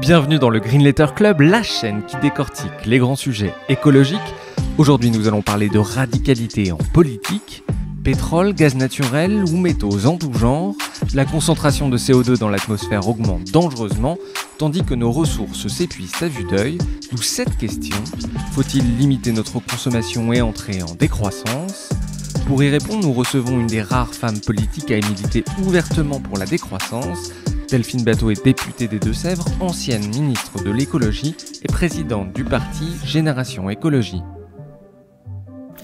Bienvenue dans le Green Letter Club, la chaîne qui décortique les grands sujets écologiques. Aujourd'hui, nous allons parler de radicalité en politique, pétrole, gaz naturel ou métaux en tout genre. La concentration de CO2 dans l'atmosphère augmente dangereusement, tandis que nos ressources s'épuisent à vue d'œil. D'où cette question faut-il limiter notre consommation et entrer en décroissance pour y répondre, nous recevons une des rares femmes politiques à militer ouvertement pour la décroissance, Delphine Bateau est députée des Deux-Sèvres, ancienne ministre de l'écologie et présidente du parti Génération Écologie.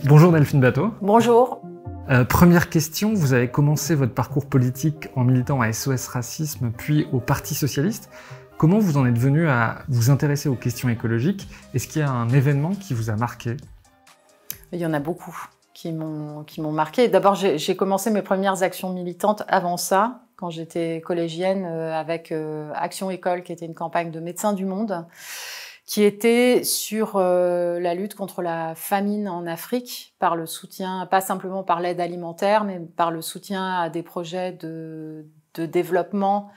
Bonjour Delphine Bateau. Bonjour. Euh, première question, vous avez commencé votre parcours politique en militant à SOS Racisme puis au Parti Socialiste. Comment vous en êtes venu à vous intéresser aux questions écologiques Est-ce qu'il y a un événement qui vous a marqué Il y en a beaucoup qui m'ont marqué. D'abord, j'ai commencé mes premières actions militantes avant ça, quand j'étais collégienne euh, avec euh, Action École, qui était une campagne de médecins du monde, qui était sur euh, la lutte contre la famine en Afrique par le soutien, pas simplement par l'aide alimentaire, mais par le soutien à des projets de, de développement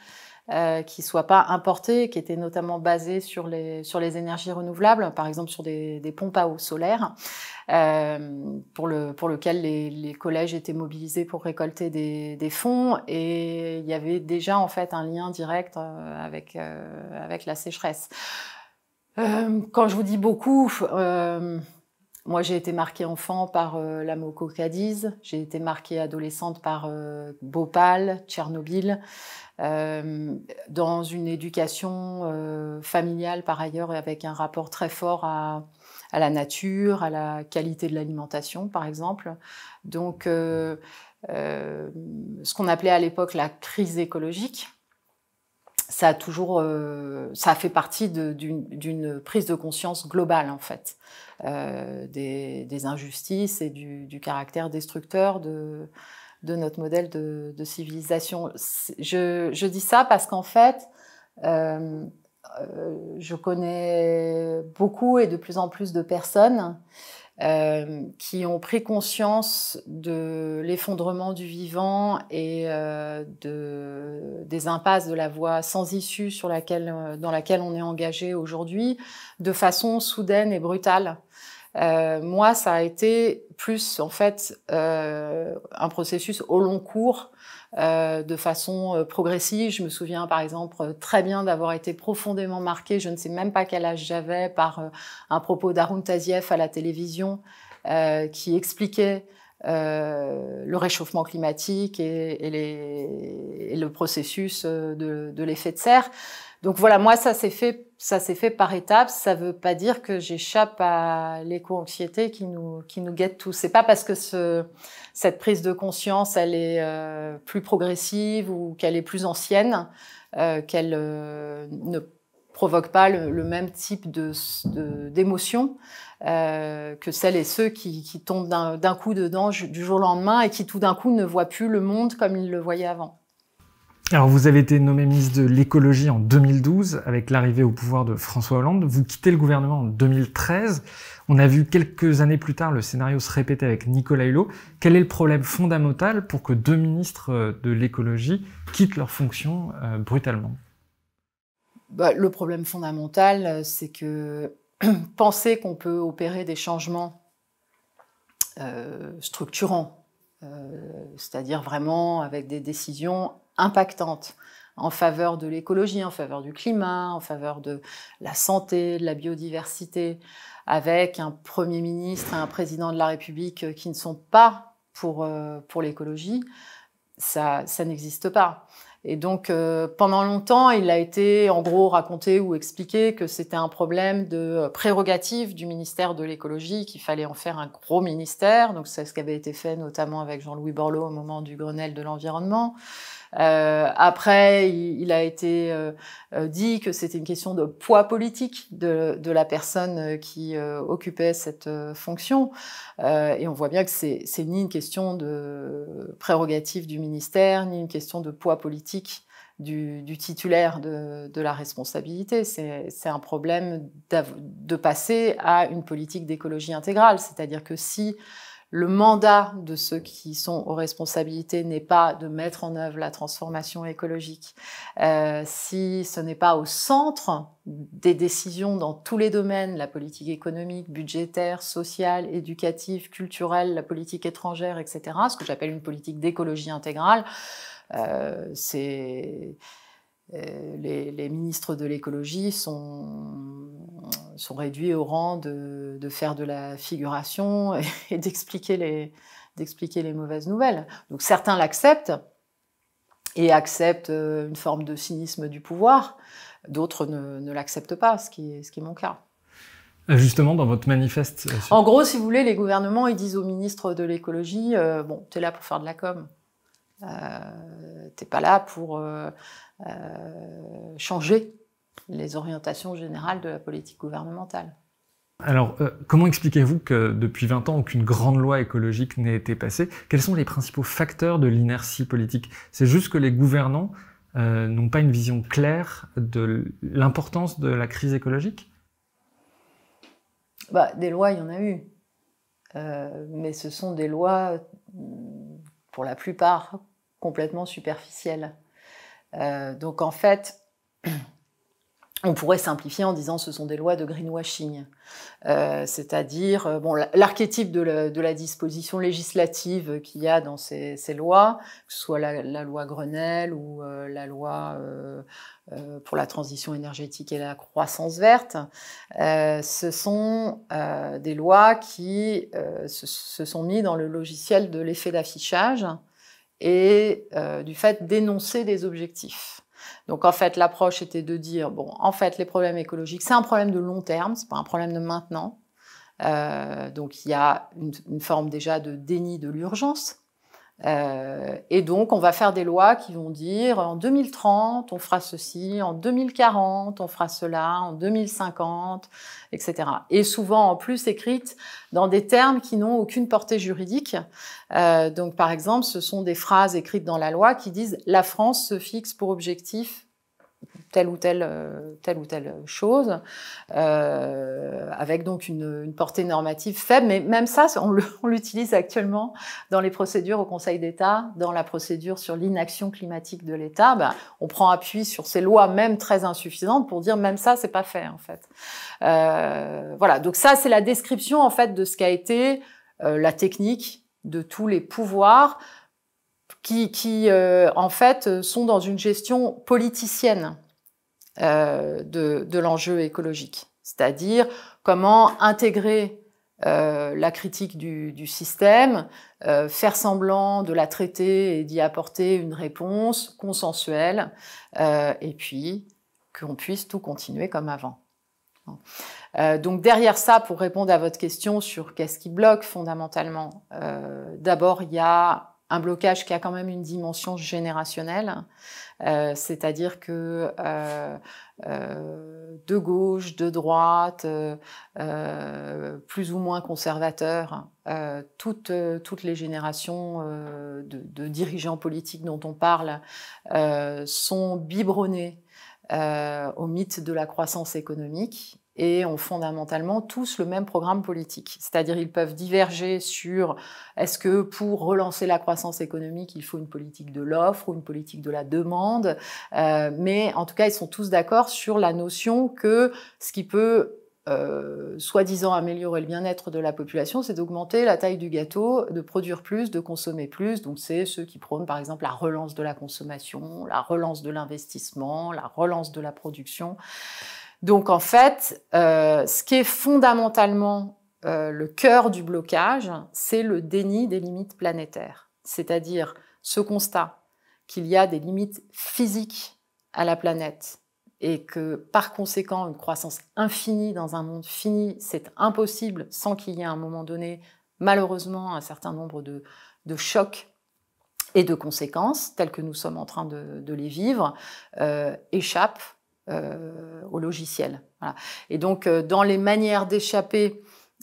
euh, qui ne soient pas importés, qui étaient notamment basés sur les, sur les énergies renouvelables, par exemple sur des, pompes à eau solaire, euh, pour, le, pour lequel les, collèges étaient mobilisés pour récolter des, fonds. Et il y avait déjà en fait un lien direct euh, avec, avec la sécheresse. quand je vous dis beaucoup, moi, j'ai été marquée enfant par la Mococadise, j'ai été marquée adolescente par Bhopal, Tchernobyl, euh, dans une éducation euh, familiale par ailleurs, avec un rapport très fort à, la nature, à la qualité de l'alimentation par exemple. Donc euh, ce qu'on appelait à l'époque la crise écologique, ça a toujours, ça a fait partie d'une prise de conscience globale en fait des, injustices et du, du caractère destructeur de, de notre modèle de, civilisation. Je, dis ça parce qu'en fait, euh, euh, je connais beaucoup et de plus en plus de personnes euh, qui ont pris conscience de l'effondrement du vivant et de, des impasses de la voie sans issue sur laquelle, dans laquelle on est engagé aujourd'hui de façon soudaine et brutale. Euh, moi, ça a été plus en fait euh, un processus au long cours, euh, de façon euh, progressive. Je me souviens par exemple très bien d'avoir été profondément marquée, je ne sais même pas quel âge j'avais, par euh, un propos d'Arun Taziev à la télévision qui expliquait euh, le réchauffement climatique et, et, les, le processus de, de l'effet de serre. Donc voilà, moi ça s'est fait, ça s'est fait par étapes. Ça veut pas dire que j'échappe à l'éco-anxiété qui nous qui nous guette tous. C'est pas parce que ce, cette prise de conscience elle est euh, plus progressive ou qu'elle est plus ancienne euh, qu'elle euh, ne provoque pas le, même type de d'émotion que celles et ceux qui, qui tombent d'un coup dedans du jour au lendemain et qui tout d'un coup ne voient plus le monde comme ils le voyaient avant. Alors vous avez été nommé ministre de l'écologie en 2012 avec l'arrivée au pouvoir de François Hollande. Vous quittez le gouvernement en 2013. On a vu quelques années plus tard le scénario se répéter avec Nicolas Hulot. Quel est le problème fondamental pour que deux ministres euh, de l'écologie quittent leurs fonctions euh, brutalement bah, Le problème fondamental, euh, c'est que penser qu'on peut opérer des changements structurants, c'est-à-dire vraiment avec des décisions impactante en faveur de l'écologie, en faveur du climat, en faveur de la santé, de la biodiversité, avec un Premier ministre et un Président de la République euh, qui ne sont pas pour, euh, pour l'écologie, ça, ça n'existe pas. Et donc, euh, pendant longtemps, il a été en gros raconté ou expliqué que c'était un problème de prérogative du ministère de l'écologie, qu'il fallait en faire un gros ministère. Donc, c'est ce qui avait été fait notamment avec Jean-Louis Borloo au moment du Grenelle de l'environnement. Euh, après, il, a été euh, euh, dit que c'était une question de poids politique de, la personne qui occupait cette fonction. et on voit bien que c'est ni une question de prérogative du ministère, ni une question de poids politique du, titulaire de, de la responsabilité. C'est un problème de passer à une politique d'écologie intégrale. C'est-à-dire que si le mandat de ceux qui sont aux responsabilités n'est pas de mettre en œuvre la transformation écologique. Euh, si ce n'est pas au centre des décisions dans tous les domaines, la politique économique, budgétaire, sociale, éducative, culturelle, la politique étrangère, etc., ce que j'appelle une politique d'écologie intégrale, euh, c'est euh, les, ministres de l'écologie sont, sont réduits au rang de, faire de la figuration et, d'expliquer les, les mauvaises nouvelles. Donc certains l'acceptent et acceptent euh, une forme de cynisme du pouvoir, d'autres ne, l'acceptent pas, ce qui, est, ce qui mon cas. Euh, justement, dans votre manifeste. En gros, si vous voulez, les gouvernements, ils disent aux ministres de l'écologie bon Bon, t'es là pour faire de la com. Euh, t'es pas là pour euh, changer les orientations générales de la politique gouvernementale. Alors, euh, comment expliquez-vous que depuis 20 ans, aucune grande loi écologique n'ait été passée Quels sont les principaux facteurs de l'inertie politique C'est juste que les gouvernants euh, n'ont pas une vision claire de l'importance de la crise écologique bah, Des lois, il y en a eu. mais ce sont des lois, mm, pour la plupart, complètement superficielles. Euh, donc en fait, on pourrait simplifier en disant ce sont des lois de greenwashing. Euh, c'est-à-dire, euh, bon, l'archétype de, la, disposition législative qu'il y a dans ces, lois, que ce soit la, loi Grenelle ou la loi pour la transition énergétique et la croissance verte, ce sont des lois qui se, se, sont mises dans le logiciel de l'effet d'affichage et euh, du fait d'énoncer des objectifs. Donc en fait, l'approche était de dire, bon, en fait, les problèmes écologiques, c'est un problème de long terme, c'est pas un problème de maintenant. Euh, donc il y a une forme déjà de déni de l'urgence, euh, et donc, on va faire des lois qui vont dire en 2030, on fera ceci, en 2040, on fera cela, en 2050, etc. Et souvent, en plus, écrites dans des termes qui n'ont aucune portée juridique. Euh, donc, par exemple, ce sont des phrases écrites dans la loi qui disent La France se fixe pour objectif telle ou telle, euh, ou chose, euh, avec donc une, portée normative faible. Mais même ça, on l'utilise actuellement dans les procédures au Conseil d'État, dans la procédure sur l'inaction climatique de l'État. Ben, on prend appui sur ces lois, même très insuffisantes, pour dire même ça, c'est pas fait en fait. Euh, voilà. Donc ça, c'est la description en fait de ce qu'a été la technique de tous les pouvoirs qui, qui euh, en fait, euh, sont dans une gestion politicienne euh, de, de l'enjeu écologique. C'est-à-dire comment intégrer euh, la critique du, du système, euh, faire semblant de la traiter et d'y apporter une réponse consensuelle, euh, et puis qu'on puisse tout continuer comme avant. donc derrière ça, pour répondre à votre question sur qu'est-ce qui bloque fondamentalement, d'abord il y a un blocage qui a quand même une dimension générationnelle, euh, c'est-à-dire que euh, euh, de gauche, de droite, plus ou moins conservateurs, toutes, toutes les générations de, de, dirigeants politiques dont on parle sont biberonnés au mythe de la croissance économique et ont fondamentalement tous le même programme politique. C'est-à-dire ils peuvent diverger sur est-ce que pour relancer la croissance économique, il faut une politique de l'offre ou une politique de la demande, euh, mais en tout cas, ils sont tous d'accord sur la notion que ce qui peut euh, soi-disant améliorer le bien-être de la population, c'est d'augmenter la taille du gâteau, de produire plus, de consommer plus. Donc c'est ceux qui prônent par exemple la relance de la consommation, la relance de l'investissement, la relance de la production. Donc en fait, euh, ce qui est fondamentalement euh, le cœur du blocage, c'est le déni des limites planétaires, c'est-à-dire ce constat qu'il y a des limites physiques à la planète et que par conséquent une croissance infinie dans un monde fini, c'est impossible sans qu'il y ait à un moment donné malheureusement un certain nombre de, chocs et de conséquences, telles que nous sommes en train de, les vivre, euh, échappent. Euh, au logiciel. Et donc, euh, dans les manières d'échapper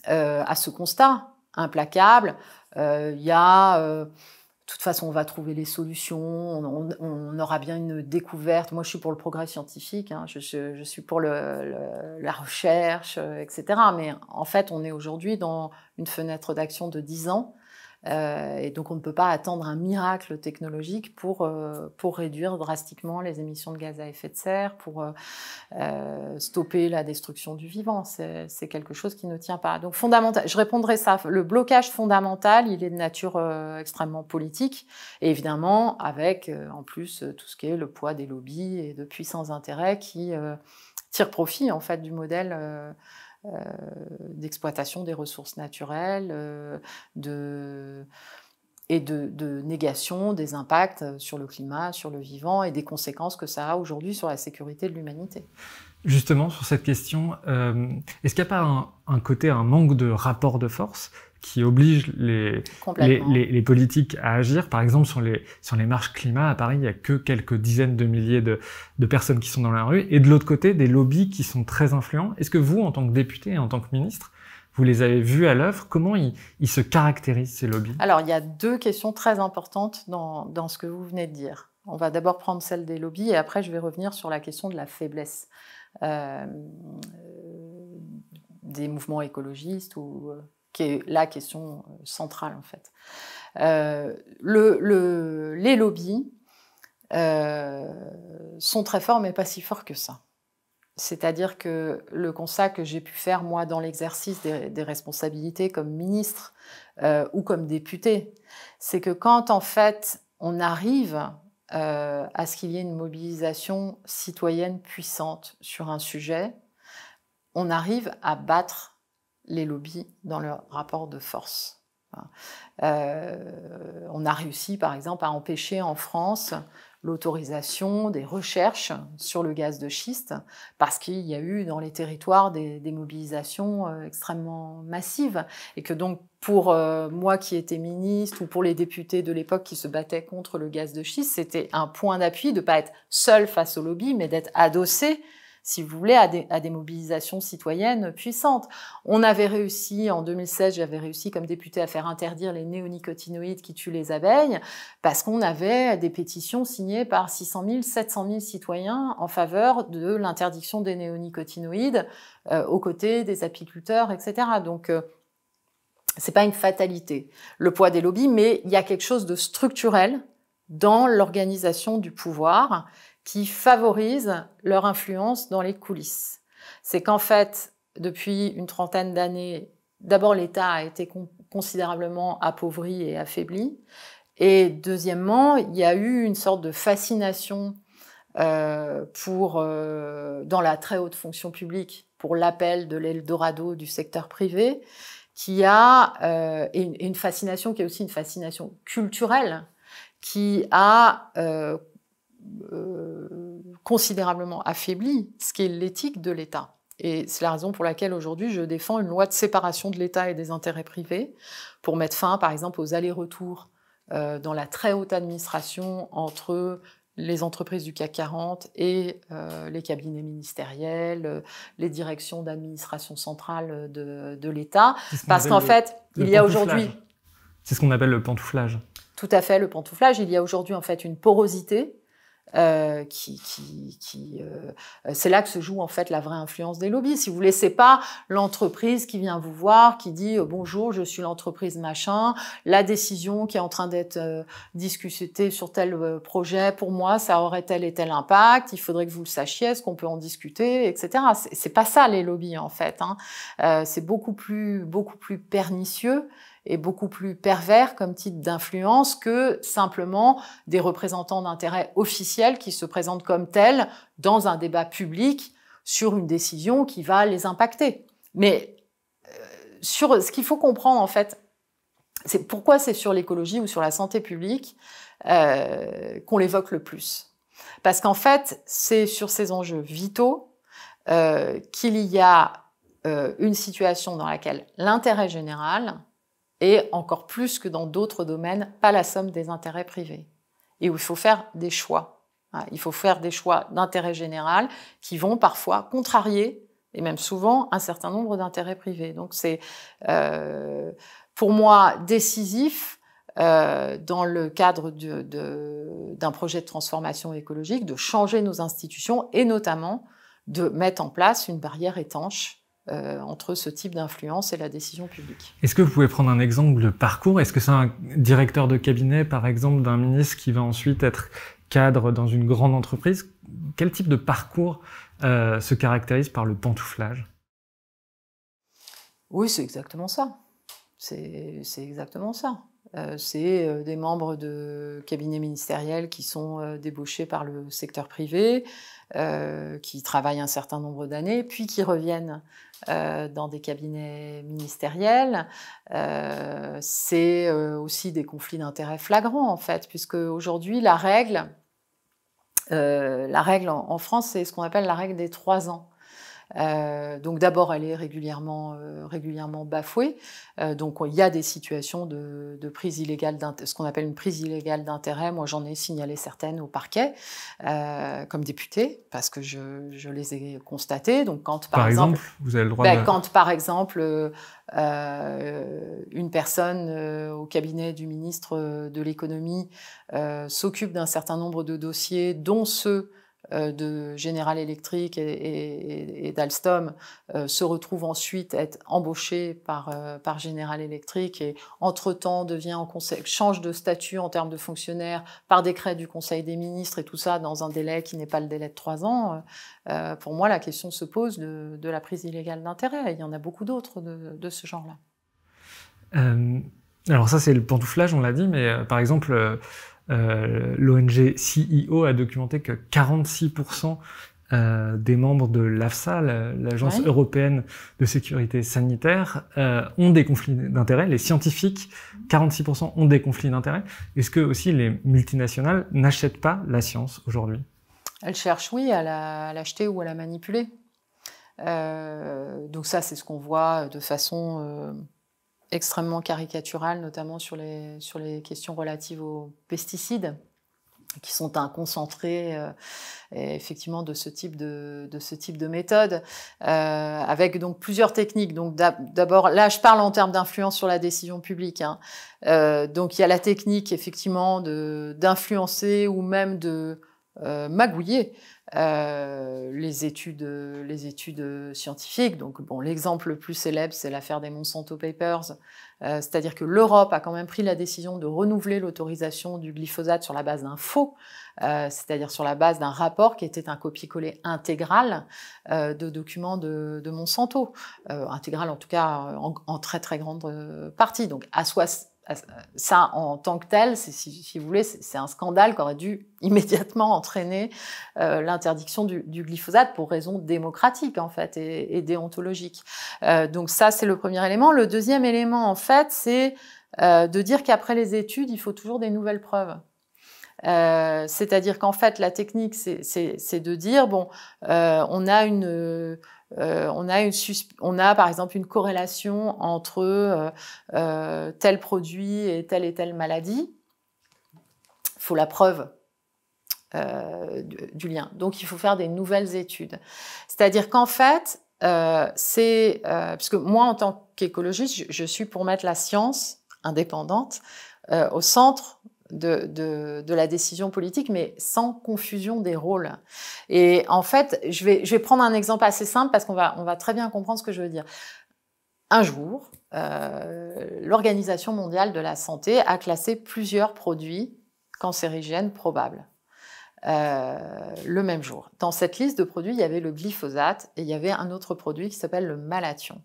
euh, à ce constat implacable, il y a... De toute façon, on va trouver les solutions, on, aura bien une découverte. Moi, je suis pour le progrès scientifique, hein. je, suis pour la recherche, etc. Mais en fait, on est aujourd'hui dans une fenêtre d'action de 10 ans euh, et donc on ne peut pas attendre un miracle technologique pour, euh, pour réduire drastiquement les émissions de gaz à effet de serre, pour euh, stopper la destruction du vivant. C'est quelque chose qui ne tient pas. Donc fondamental, je répondrai ça. Le blocage fondamental, il est de nature extrêmement politique, et évidemment avec en plus tout ce qui est le poids des lobbies et de puissants intérêts qui tirent profit en fait du modèle euh, d'exploitation des ressources naturelles, euh, de et de, négation des impacts sur le climat, sur le vivant et des conséquences que ça a aujourd'hui sur la sécurité de l'humanité. Justement, sur cette question, euh, est-ce qu'il n'y a pas un, un, côté, un manque de rapport de force qui oblige les, les, politiques à agir. Par exemple, sur les, sur les marches climat à Paris, il n'y a que quelques dizaines de milliers de, personnes qui sont dans la rue. Et de l'autre côté, des lobbies qui sont très influents. Est-ce que vous, en tant que député et en tant que ministre, vous les avez vus à l'œuvre Comment ils, se caractérisent, ces lobbies Alors, il y a deux questions très importantes dans, ce que vous venez de dire. On va d'abord prendre celle des lobbies et après, je vais revenir sur la question de la faiblesse. Euh, des mouvements écologistes ou euh, qui est la question euh, centrale en fait. Euh, les lobbies euh, sont très forts, mais pas si forts que ça. C'est-à-dire que le constat que j'ai pu faire, moi, dans l'exercice des, responsabilités comme ministre ou comme député, c'est que quand, en fait, on arrive à ce qu'il y ait une mobilisation citoyenne puissante sur un sujet, on arrive à battre les lobbies dans leur rapport de force. Hein. Euh, on a réussi, par exemple, à empêcher en France l'autorisation des recherches sur le gaz de schiste, parce qu'il y a eu dans les territoires des, mobilisations euh, extrêmement massives, et que donc pour euh, moi qui étais ministre ou pour les députés de l'époque qui se battaient contre le gaz de schiste, c'était un point d'appui de ne pas être seul face au lobby, mais d'être adossé si vous voulez, à des, mobilisations citoyennes puissantes. On avait réussi, en 2016, j'avais réussi comme député à faire interdire les néonicotinoïdes qui tuent les abeilles, parce qu'on avait des pétitions signées par 600 000, 700 000 citoyens en faveur de l'interdiction des néonicotinoïdes euh, aux côtés des apiculteurs, etc. Donc, ce euh, c'est pas une fatalité, le poids des lobbies, mais il y a quelque chose de structurel dans l'organisation du pouvoir qui favorisent leur influence dans les coulisses. C'est qu'en fait, depuis une trentaine d'années, d'abord l'État a été considérablement appauvri et affaibli, et deuxièmement, il y a eu une sorte de fascination euh, pour, euh, dans la très haute fonction publique pour l'appel de l'Eldorado du secteur privé, qui a et euh, une, fascination qui est aussi une fascination culturelle, qui a euh, considérablement affaibli ce qui est l'éthique de l'État. Et c'est la raison pour laquelle aujourd'hui je défends une loi de séparation de l'État et des intérêts privés pour mettre fin, par exemple, aux allers-retours euh, dans la très haute administration entre les entreprises du CAC 40 et euh, les cabinets ministériels, les directions d'administration centrale de, de l'État. Parce qu'en fait, il y a aujourd'hui... C'est ce qu'on appelle le pantouflage. Tout à fait, le pantouflage. Il y a aujourd'hui en fait une porosité euh, qui, qui, qui euh, c'est là que se joue en fait la vraie influence des lobbies. Si vous laissez pas l'entreprise qui vient vous voir, qui dit euh, bonjour, je suis l'entreprise machin, la décision qui est en train d'être discutée sur tel projet, pour moi, ça aurait tel et tel impact. Il faudrait que vous le sachiez, est-ce qu'on peut en discuter, etc. C'est pas ça les lobbies en fait. Hein. c'est beaucoup plus beaucoup plus pernicieux est beaucoup plus pervers comme type d'influence que simplement des représentants d'intérêts officiels qui se présentent comme tels dans un débat public sur une décision qui va les impacter. Mais euh, sur ce qu'il faut comprendre en fait, c'est pourquoi c'est sur l'écologie ou sur la santé publique euh, qu'on l'évoque le plus. Parce qu'en fait, c'est sur ces enjeux vitaux euh, qu'il y a une situation dans laquelle l'intérêt général et encore plus que dans d'autres domaines, pas la somme des intérêts privés. Et où il faut faire des choix. Il faut faire des choix d'intérêt général qui vont parfois contrarier, et même souvent, un certain nombre d'intérêts privés. Donc c'est euh, pour moi décisif euh, dans le cadre d'un projet de transformation écologique de changer nos institutions et notamment de mettre en place une barrière étanche euh, entre ce type d'influence et la décision publique. Est-ce que vous pouvez prendre un exemple de parcours Est-ce que c'est un directeur de cabinet, par exemple, d'un ministre qui va ensuite être cadre dans une grande entreprise Quel type de parcours euh, se caractérise par le pantouflage Oui, c'est exactement ça. C'est exactement ça. Euh, c'est des membres de cabinets ministériels qui sont débauchés par le secteur privé, qui travaillent un certain nombre d'années, puis qui reviennent euh, dans des cabinets ministériels. Euh, c'est euh, aussi des conflits d'intérêts flagrants, en fait, puisque aujourd'hui, la règle, la règle en, en France, c'est ce qu'on appelle la règle des trois ans. Euh, donc d'abord, elle est régulièrement, euh, régulièrement bafouée. Euh, donc il y a des situations de, prise illégale, ce qu'on appelle une prise illégale d'intérêt. Moi, j'en ai signalé certaines au parquet comme député parce que je, les ai constatées. Donc quand par, exemple, vous avez le droit ben, quand par exemple une personne au cabinet du ministre de l'économie s'occupe d'un certain nombre de dossiers, dont ceux euh, de General Electric et, d'Alstom euh, se retrouve ensuite être embauché euh, par, General Electric et entre-temps devient en conseil, change de statut en termes de fonctionnaire par décret du Conseil des ministres et tout ça dans un délai qui n'est pas le délai de trois ans, pour moi la question se pose de, la prise illégale d'intérêt. Il y en a beaucoup d'autres de, de, ce genre-là. alors ça c'est le pantouflage, on l'a dit, mais par exemple euh, L'ONG CIO e a documenté que 46% euh, des membres de l'AFSA, l'Agence européenne de sécurité sanitaire, euh, ont des conflits d'intérêts. Les scientifiques, 46% ont des conflits d'intérêts. Est-ce que aussi les multinationales n'achètent pas la science aujourd'hui Elles cherchent, oui, à l'acheter ou à la manipuler. donc ça, c'est ce qu'on voit de façon extrêmement caricatural, notamment sur les, sur les questions relatives aux pesticides qui sont un concentré euh, effectivement de ce type de, de ce type de méthode euh, avec donc plusieurs techniques donc d'abord là je parle en termes d'influence sur la décision publique hein. euh, donc il y a la technique effectivement d'influencer ou même de euh, magouiller euh, les, études, euh, les études euh, scientifiques. Donc, bon, l'exemple le plus célèbre, c'est l'affaire des Monsanto Papers, c'est-à-dire que l'Europe a quand même pris la décision de renouveler l'autorisation du glyphosate sur la base d'un faux, c'est-à-dire sur la base d'un rapport qui était un copier-coller intégral de documents de, de Monsanto, intégral en tout cas en, très très grande partie. Donc à, soi ça en tant que tel, si, vous voulez, c'est un scandale qui aurait dû immédiatement entraîner euh, l'interdiction du, glyphosate pour raison démocratique en fait et, déontologique. Euh, donc ça, c'est le premier élément. Le deuxième élément, en fait, c'est euh, de dire qu'après les études, il faut toujours des nouvelles preuves. C'est-à-dire qu'en fait, la technique, c'est de dire, bon, on a une euh, on, a une on a par exemple une corrélation entre euh, euh, tel produit et telle et telle maladie. Il faut la preuve du, lien. Donc il faut faire des nouvelles études. C'est-à-dire qu'en fait, c'est... puisque moi, en tant qu'écologiste, je, suis pour mettre la science indépendante au centre de, la décision politique, mais sans confusion des rôles. Et en fait, je vais, prendre un exemple assez simple parce qu'on va, très bien comprendre ce que je veux dire. Un jour, euh, l'Organisation mondiale de la santé a classé plusieurs produits cancérigènes probables. Euh, le même jour. Dans cette liste de produits, il y avait le glyphosate et il y avait un autre produit qui s'appelle le malathion.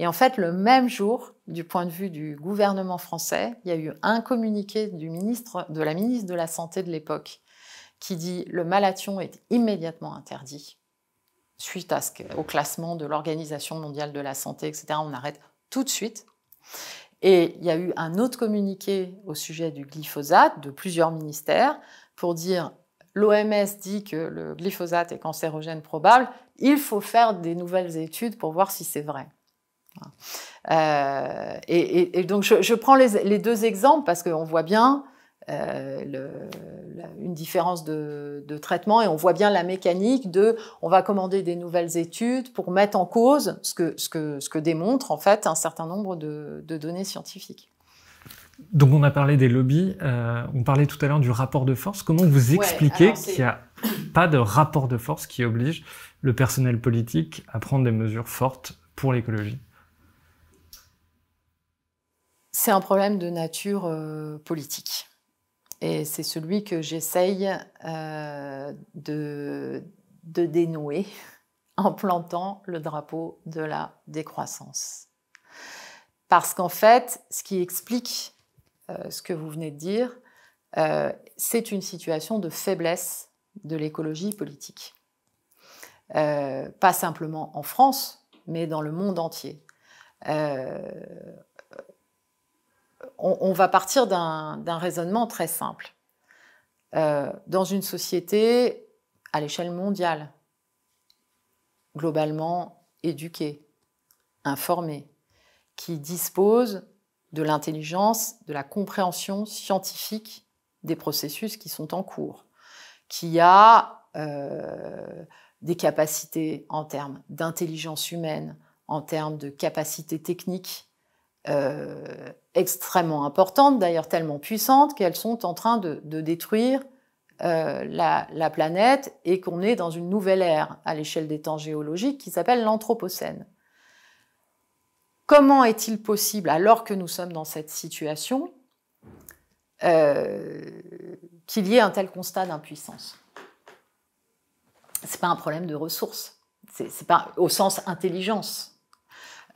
Et en fait, le même jour, du point de vue du gouvernement français, il y a eu un communiqué du ministre, de la ministre de la Santé de l'époque qui dit le malathion est immédiatement interdit suite à ce au classement de l'Organisation mondiale de la santé, etc. On arrête tout de suite. Et il y a eu un autre communiqué au sujet du glyphosate de plusieurs ministères pour dire l'OMS dit que le glyphosate est cancérogène probable, il faut faire des nouvelles études pour voir si c'est vrai. Euh, et, donc je, prends les, deux exemples parce qu'on voit bien euh, une différence de, traitement et on voit bien la mécanique de on va commander des nouvelles études pour mettre en cause ce que, ce ce que démontrent en fait un certain nombre de données scientifiques. Donc on a parlé des lobbies, euh, on parlait tout à l'heure du rapport de force. Comment vous expliquez qu'il n'y a pas de rapport de force qui oblige le personnel politique à prendre des mesures fortes pour l'écologie C'est un problème de nature euh, politique. Et c'est celui que j'essaye euh, de dénouer en plantant le drapeau de la décroissance. Parce qu'en fait, ce qui explique euh, ce que vous venez de dire, euh, c'est une situation de faiblesse de l'écologie politique. Euh, pas simplement en France, mais dans le monde entier. On, va partir d'un raisonnement très simple. dans une société à l'échelle mondiale, globalement éduquée, informée, qui dispose de l'intelligence, de la compréhension scientifique des processus qui sont en cours, qui a euh, des capacités en termes d'intelligence humaine, en termes de capacités techniques euh, extrêmement importantes, d'ailleurs tellement puissantes qu'elles sont en train de, détruire euh, la planète et qu'on est dans une nouvelle ère à l'échelle des temps géologiques qui s'appelle l'Anthropocène. Comment est-il possible, alors que nous sommes dans cette situation, euh, qu'il y ait un tel constat d'impuissance Ce n'est pas un problème de ressources, c'est pas au sens intelligence.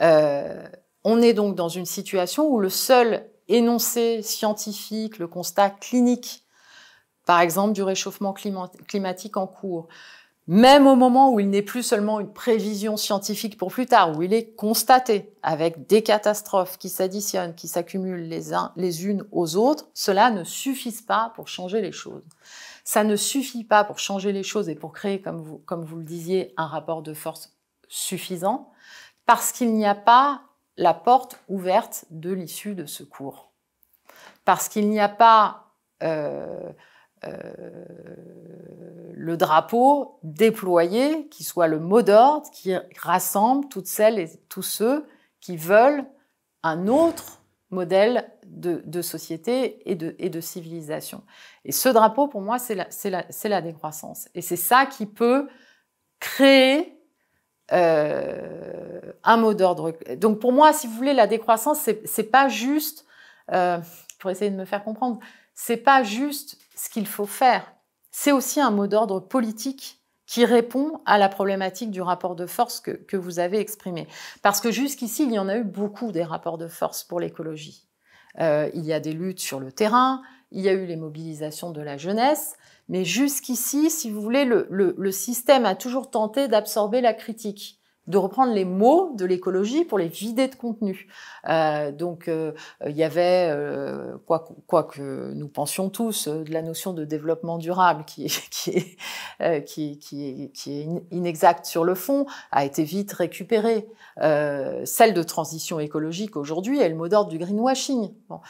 Euh, on est donc dans une situation où le seul énoncé scientifique, le constat clinique, par exemple du réchauffement climatique en cours, même au moment où il n'est plus seulement une prévision scientifique pour plus tard, où il est constaté avec des catastrophes qui s'additionnent, qui s'accumulent les, uns, les unes aux autres, cela ne suffit pas pour changer les choses. Ça ne suffit pas pour changer les choses et pour créer, comme vous, comme vous le disiez, un rapport de force suffisant, parce qu'il n'y a pas la porte ouverte de l'issue de secours. Parce qu'il n'y a pas... Euh, euh, le drapeau déployé, qui soit le mot d'ordre, qui rassemble toutes celles et tous ceux qui veulent un autre modèle de, société et de, et de, civilisation. Et ce drapeau, pour moi, c'est la, la, décroissance. Et c'est ça qui peut créer euh, un mot d'ordre. Donc pour moi, si vous voulez, la décroissance, c'est pas juste, euh, pour essayer de me faire comprendre, c'est pas juste ce qu'il faut faire. C'est aussi un mot d'ordre politique qui répond à la problématique du rapport de force que, vous avez exprimé. Parce que jusqu'ici, il y en a eu beaucoup des rapports de force pour l'écologie. Euh, il y a des luttes sur le terrain, il y a eu les mobilisations de la jeunesse, mais jusqu'ici, si vous voulez, le, système a toujours tenté d'absorber la critique de reprendre les mots de l'écologie pour les vider de contenu. Euh, donc euh, il y avait, euh, quoi, quoi, que nous pensions tous, de la notion de développement durable qui est, qui, qui, est inexacte sur le fond, a été vite récupérée. celle de transition écologique aujourd'hui est le mot d'ordre du greenwashing. Bon.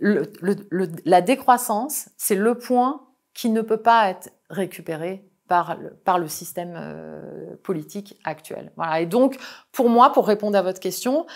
la décroissance, c'est le point qui ne peut pas être récupéré par le, par le système euh, politique actuel. Voilà. Et donc, pour moi, pour répondre à votre question,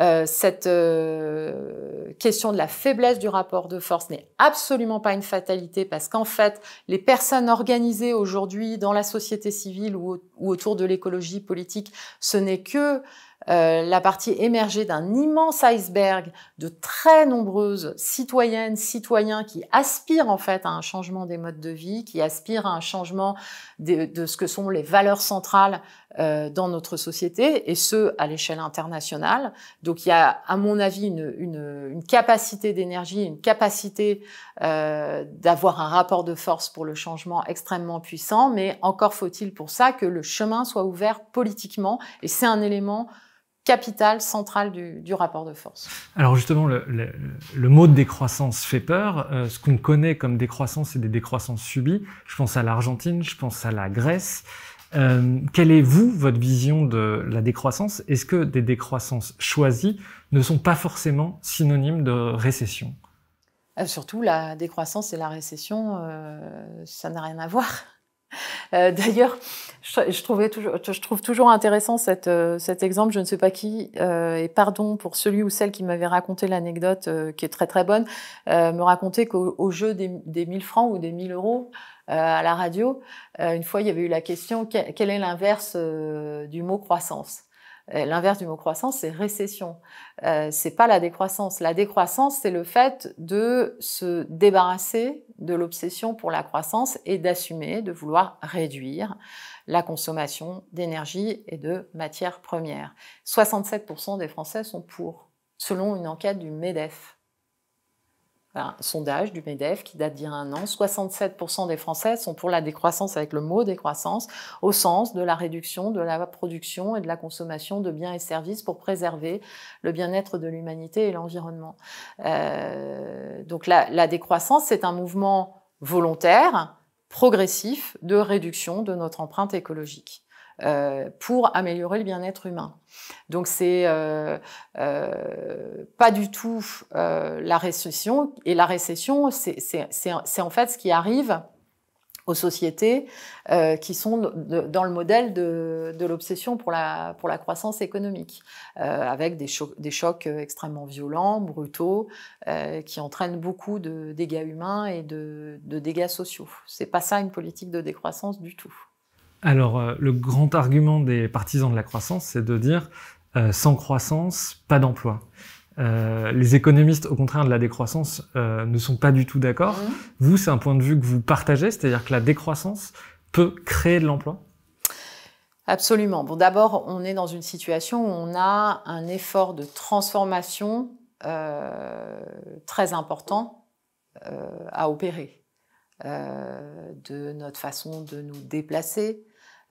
euh, cette euh, question de la faiblesse du rapport de force n'est absolument pas une fatalité parce qu'en fait, les personnes organisées aujourd'hui dans la société civile ou, ou autour de l'écologie politique, ce n'est que euh, la partie émergée d'un immense iceberg de très nombreuses citoyennes, citoyens qui aspirent en fait à un changement des modes de vie, qui aspirent à un changement de, ce que sont les valeurs centrales euh, dans notre société, et ce, à l'échelle internationale. Donc il y a, à mon avis, une, une, une capacité d'énergie, une capacité euh, d'avoir un rapport de force pour le changement extrêmement puissant, mais encore faut-il pour ça que le chemin soit ouvert politiquement, et c'est un élément capitale, centrale du, rapport de force. Alors justement, le, mot de décroissance fait peur. Euh, ce qu'on connaît comme décroissance, et des décroissances subies. Je pense à l'Argentine, je pense à la Grèce. Euh, quelle est, vous, votre vision de la décroissance Est-ce que des décroissances choisies ne sont pas forcément synonymes de récession euh, Surtout, la décroissance et la récession, euh, ça n'a rien à voir. Euh, d'ailleurs, je, trouve toujours intéressant euh, cet exemple, je ne sais pas qui, euh, et pardon pour celui ou celle qui m'avait raconté l'anecdote, qui est très très bonne, me racontait qu'au jeu des, 1000 francs ou des 1000 euros, à la radio, une fois il y avait eu la question, quel est l'inverse du mot croissance euh, l'inverse du mot croissance, c'est récession. Euh, c'est pas la décroissance. La décroissance, c'est le fait de se débarrasser de l'obsession pour la croissance et d'assumer, de vouloir réduire la consommation d'énergie et de matières premières. 67% des Français sont pour, selon une enquête du MEDEF un sondage du MEDEF qui date d'il y a un an, 67% des Français sont pour la décroissance avec le mot décroissance au sens de la réduction de la production et de la consommation de biens et services pour préserver le bien-être de l'humanité et l'environnement. Euh, donc la décroissance, c'est un mouvement volontaire, progressif, de réduction de notre empreinte écologique. Euh, pour améliorer le bien-être humain. Donc c'est euh, euh, pas du tout la récession. Et la récession, c'est en fait ce qui arrive aux sociétés qui sont dans le modèle de, l'obsession pour la, croissance économique, avec des, chocs extrêmement violents, brutaux, qui entraînent beaucoup de dégâts humains et de, dégâts sociaux. C'est pas ça une politique de décroissance du tout. Alors, euh, le grand argument des partisans de la croissance, c'est de dire euh, sans croissance, pas d'emploi. Euh, les économistes, au contraire de la décroissance, ne sont pas du tout d'accord. Vous, c'est un point de vue que vous partagez, c'est-à-dire que la décroissance peut créer de l'emploi Absolument. Bon, d'abord, on est dans une situation où on a un effort de transformation très important à opérer. de notre façon de nous déplacer,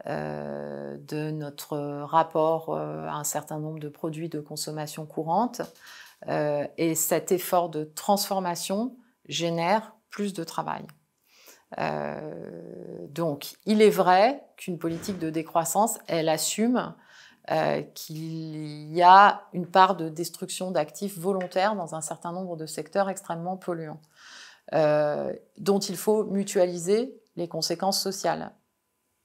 euh, de notre rapport euh, à un certain nombre de produits de consommation courante. Euh, et cet effort de transformation génère plus de travail. donc, il est vrai qu'une politique de décroissance, elle assume qu'il y a une part de destruction d'actifs volontaires dans un certain nombre de secteurs extrêmement polluants, dont il faut mutualiser les conséquences sociales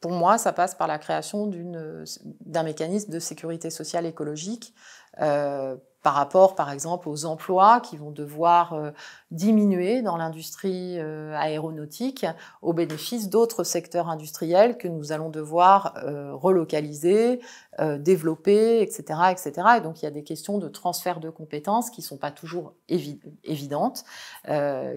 pour moi, ça passe par la création d'un mécanisme de sécurité sociale écologique euh, par rapport, par exemple, aux emplois qui vont devoir euh, diminuer dans l'industrie euh, aéronautique au bénéfice d'autres secteurs industriels que nous allons devoir relocaliser, euh, développer, etc., etc. Et donc, il y a des questions de transfert de compétences qui sont pas toujours évidentes, euh,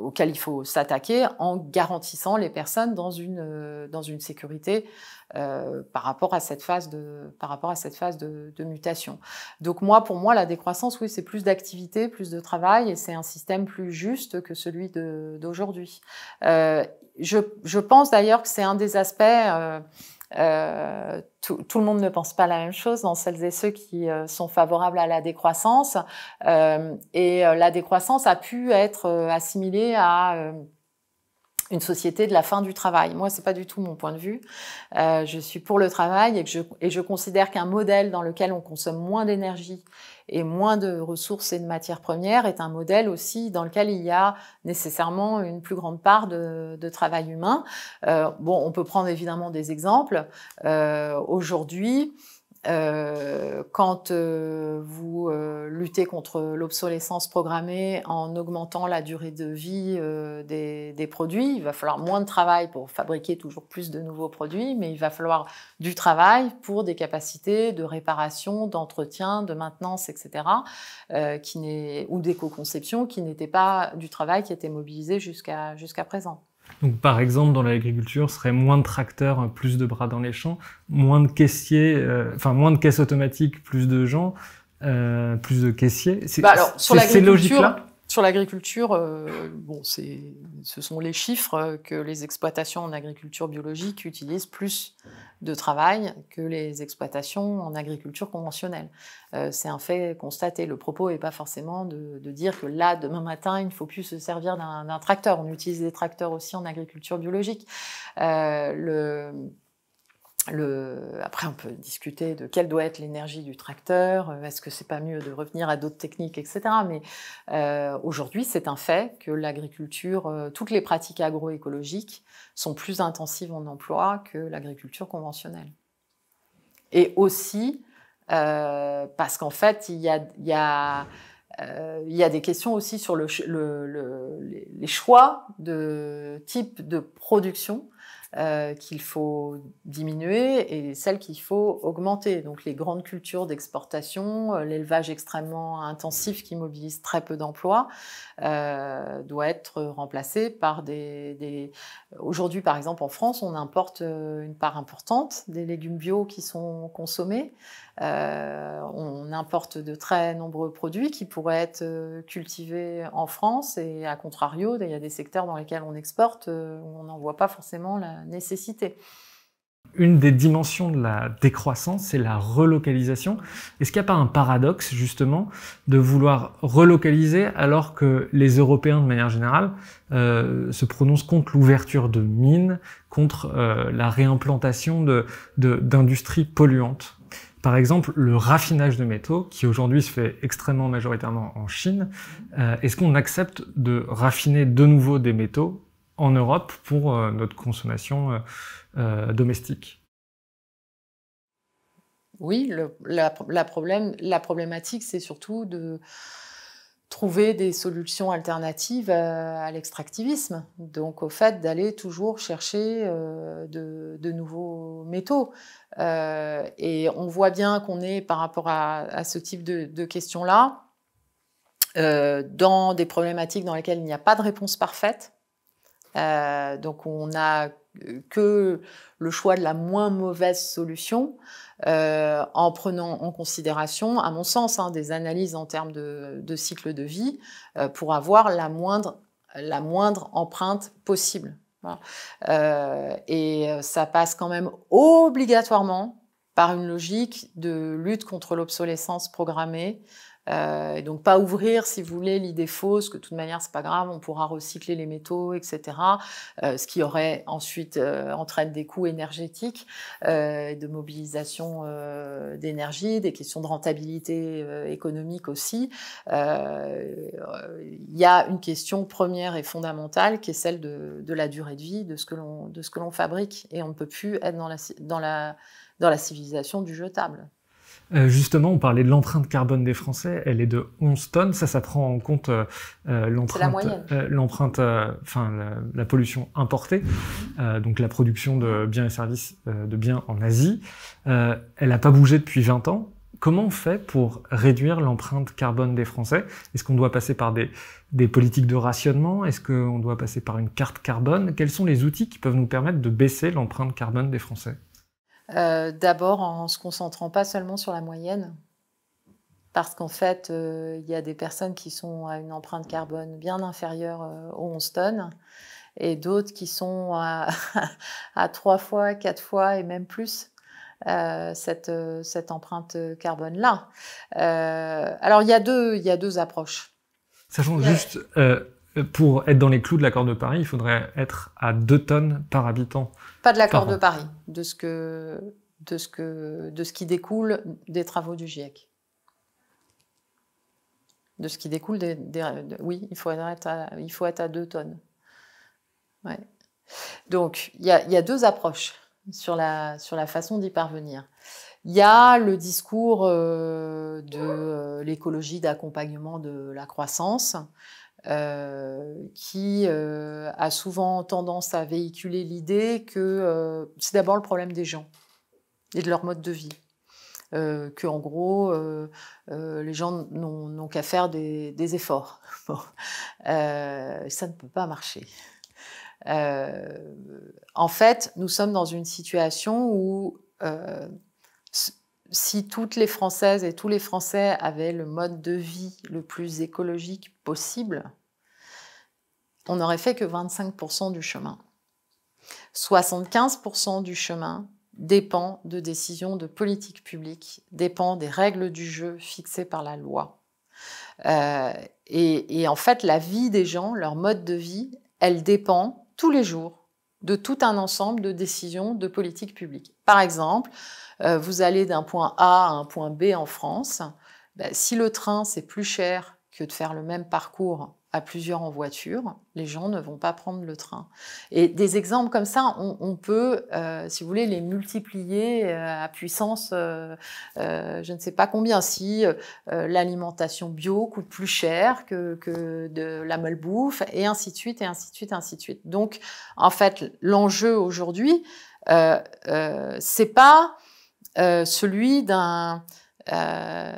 auxquelles il faut s'attaquer en garantissant les personnes dans une, euh, dans une sécurité euh, par rapport à cette phase de, par rapport à cette phase de, de mutation. Donc, moi, pour moi, la décroissance, oui, c'est plus d'activité, plus de travail, et c'est un système plus juste que celui d'aujourd'hui. Je, je, pense d'ailleurs que c'est un des aspects euh, tout, le monde ne pense pas la même chose dans celles et ceux qui euh, sont favorables à la décroissance. Euh, et la décroissance a pu être assimilée à une société de la fin du travail. Moi, c'est pas du tout mon point de vue. Euh, je suis pour le travail et, je, considère qu'un modèle dans lequel on consomme moins d'énergie et moins de ressources et de matières premières est un modèle aussi dans lequel il y a nécessairement une plus grande part de, de travail humain. Euh, bon, on peut prendre évidemment des exemples. Euh, aujourd'hui, euh, quand euh, vous euh, luttez contre l'obsolescence programmée en augmentant la durée de vie des, des, produits, il va falloir moins de travail pour fabriquer toujours plus de nouveaux produits, mais il va falloir du travail pour des capacités de réparation, d'entretien, de maintenance, etc., qui ou d'éco-conception qui n'était pas du travail qui était mobilisé jusqu'à jusqu'à présent. Donc, par exemple, dans l'agriculture, serait moins de tracteurs, euh, plus de bras dans les champs, moins de caissiers, euh, enfin moins de caisses automatiques, plus de gens, euh, plus de caissiers. C'est logique bah, alors, sur sur l'agriculture, euh, bon, ce sont les chiffres euh, que les exploitations en agriculture biologique utilisent plus de travail que les exploitations en agriculture conventionnelle. Euh, c'est un fait constaté. Le propos n'est pas forcément de, dire que là, demain matin, il ne faut plus se servir d'un tracteur. On utilise des tracteurs aussi en agriculture biologique le... Après, on peut discuter de quelle doit être l'énergie du tracteur, euh, est-ce que c'est pas mieux de revenir à d'autres techniques, etc. Mais euh, aujourd'hui, c'est un fait que l'agriculture, euh, toutes les pratiques agroécologiques sont plus intensives en emploi que l'agriculture conventionnelle. Et aussi, euh, parce qu'en fait, il y a, y a euh, y a des questions aussi sur le, le, le, les choix de type de production euh, qu'il faut diminuer et celles qu'il faut augmenter. Donc les grandes cultures d'exportation, euh, l'élevage extrêmement intensif qui mobilise très peu d'emplois, euh, doit être remplacé par des... Aujourd'hui, par exemple, en France, on importe une part importante des légumes bio qui sont consommés. Euh, on importe de très nombreux produits qui pourraient être euh, cultivés en France et à contrario, il y a des secteurs dans lesquels on exporte euh, où on n'en voit pas forcément la nécessité. Une des dimensions de la décroissance, c'est la relocalisation. Est-ce qu'il n'y a pas un paradoxe justement de vouloir relocaliser alors que les Européens de manière générale se prononcent contre l'ouverture de mines, contre la réimplantation d'industries polluantes par exemple, le raffinage de métaux, qui aujourd'hui se fait extrêmement majoritairement en Chine, euh, est-ce qu'on accepte de raffiner de nouveau des métaux en Europe pour euh, notre consommation euh, domestique Oui, la problématique, c'est surtout de trouver des solutions alternatives à, l'extractivisme. Donc au fait d'aller toujours chercher euh, de, nouveaux métaux. Euh, et on voit bien qu'on est par rapport à, ce type de, questions-là euh, dans des problématiques dans lesquelles il n'y a pas de réponse parfaite. donc on n'a que le choix de la moins mauvaise solution. Euh, en prenant en considération, à mon sens, hein, des analyses en termes de, cycle de vie euh, pour avoir la moindre, empreinte possible. Euh, et ça passe quand même obligatoirement par une logique de lutte contre l'obsolescence programmée, euh, et donc pas ouvrir, si vous voulez, l'idée fausse que de toute manière c'est pas grave, on pourra recycler les métaux, etc. Euh, ce qui aurait ensuite euh, entraîné des coûts énergétiques, de mobilisation d'énergie, des questions de rentabilité économique aussi. Il y a une question première et fondamentale qui est celle de, la durée de vie de ce que l'on fabrique et on ne peut plus être dans la civilisation du jetable. Euh, justement, on parlait de l'empreinte carbone des Français, elle est de 11 tonnes, ça, ça prend en compte euh, euh, l'empreinte, enfin la, pollution importée, mhm. donc la production de biens et services de biens en Asie. elle n'a pas bougé depuis 20 ans. Comment on fait pour réduire l'empreinte carbone des Français Est-ce qu'on doit passer par des, des politiques de rationnement Est-ce qu'on doit passer par une carte carbone Quels sont les outils qui peuvent nous permettre de baisser l'empreinte carbone des Français euh, d'abord en se concentrant pas seulement sur la moyenne, parce qu'en fait, euh, il y a des personnes qui sont à une empreinte carbone bien inférieure euh, aux 11 tonnes, et d'autres qui sont à, trois 3 fois, 4 fois et même plus. cette, cette, empreinte carbone-là. alors, il y, a deux, il y a deux approches. Sachant juste, pour être dans les clous de l'accord de Paris, il faudrait être à 2 tonnes par habitant. Pas de l'accord de Paris, de ce, que, de, ce que, de ce qui découle des travaux du GIEC. De ce qui découle des. oui, il faut, être à, il faut être à 2 tonnes. Ouais. Donc, il y a, deux approches sur la, sur la façon d'y parvenir. Il y a le discours euh, de euh, l'écologie d'accompagnement de la croissance. Euh, qui euh, a souvent tendance à véhiculer l'idée que euh, c'est d'abord le problème des gens et de leur mode de vie. Euh, que en gros les gens n'ont qu'à faire des, efforts. ça ne peut pas marcher. en fait, nous sommes dans une situation où si toutes les Françaises et tous les Français avaient le mode de vie le plus écologique possible, on n'aurait fait que 25% du chemin. 75% du chemin dépend de décisions de politique publique, dépend des règles du jeu fixées par la loi. Euh, et en fait, la vie des gens, leur mode de vie, elle dépend tous les jours de tout un ensemble de décisions de politique publique. Par exemple, euh, vous allez d'un point A à un point B en France, ben, si le train c'est plus cher que de faire le même parcours à plusieurs en voiture, les gens ne vont pas prendre le train. Et des exemples comme ça, on, peut, euh, si vous voulez, les multiplier euh, à puissance, je ne sais pas combien, si l'alimentation bio coûte plus cher que, que de la bouffe, et ainsi de suite, et ainsi de suite, et ainsi de suite. Donc, en fait, l'enjeu aujourd'hui, c'est pas euh, celui d'un euh,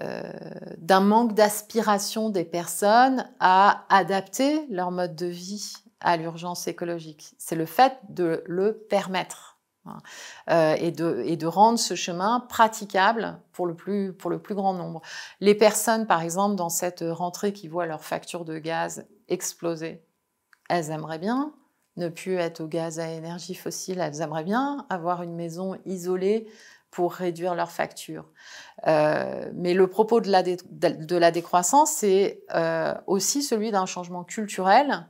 euh, d'un manque d'aspiration des personnes à adapter leur mode de vie à l'urgence écologique. C'est le fait de le permettre hein. et, de, et, de, rendre ce chemin praticable pour le, plus, pour le plus grand nombre. Les personnes, par exemple, dans cette rentrée qui voient leur facture de gaz exploser, elles aimeraient bien ne plus être au gaz à énergie fossile, elles aimeraient bien avoir une maison isolée pour réduire leurs factures. Euh, mais le propos de la, décroissance, c'est euh, aussi celui d'un changement culturel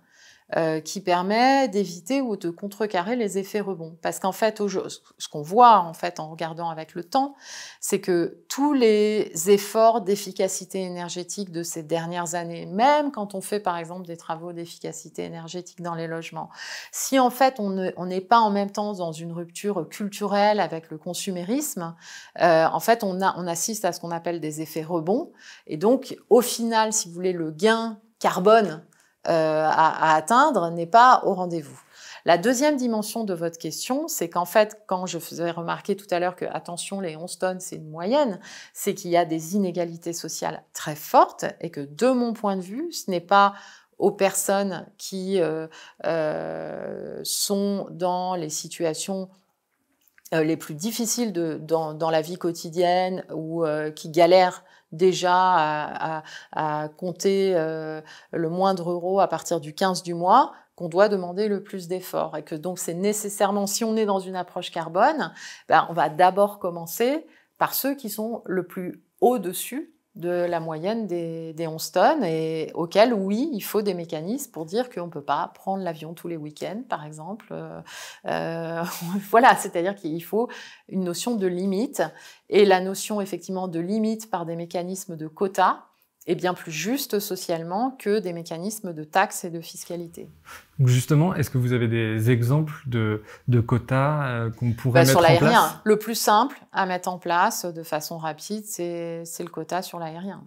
euh, qui permet d'éviter ou de contrecarrer les effets rebonds. Parce qu'en fait, ce qu'on voit en fait en regardant avec le temps, c'est que tous les efforts d'efficacité énergétique de ces dernières années, même quand on fait par exemple des travaux d'efficacité énergétique dans les logements, si en fait on n'est pas en même temps dans une rupture culturelle avec le consumérisme, euh, en fait on assiste à ce qu'on appelle des effets rebonds. Et donc au final, si vous voulez, le gain carbone euh, à, atteindre n'est pas au rendez-vous. La deuxième dimension de votre question, c'est qu'en fait, quand je faisais remarquer tout à l'heure que, attention, les 11 tonnes, c'est une moyenne, c'est qu'il y a des inégalités sociales très fortes et que, de mon point de vue, ce n'est pas aux personnes qui euh, euh, sont dans les situations les plus difficiles dans, la vie quotidienne ou qui galèrent déjà à, compter euh, le moindre euro à partir du 15 du mois qu'on doit demander le plus d'efforts et que donc c'est nécessairement, si on est dans une approche carbone, ben on va d'abord commencer par ceux qui sont le plus au-dessus de la moyenne des, 11 tonnes et auquel, oui, il faut des mécanismes pour dire qu'on ne peut pas prendre l'avion tous les week-ends, par exemple. Euh, euh, voilà, c'est-à-dire qu'il faut une notion de limite et la notion effectivement de limite par des mécanismes de quotas et bien plus juste socialement que des mécanismes de taxes et de fiscalité. Justement, est-ce que vous avez des exemples de, quotas euh, qu'on pourrait bah, mettre en place Le plus simple à mettre en place de façon rapide, c'est le quota sur l'aérien,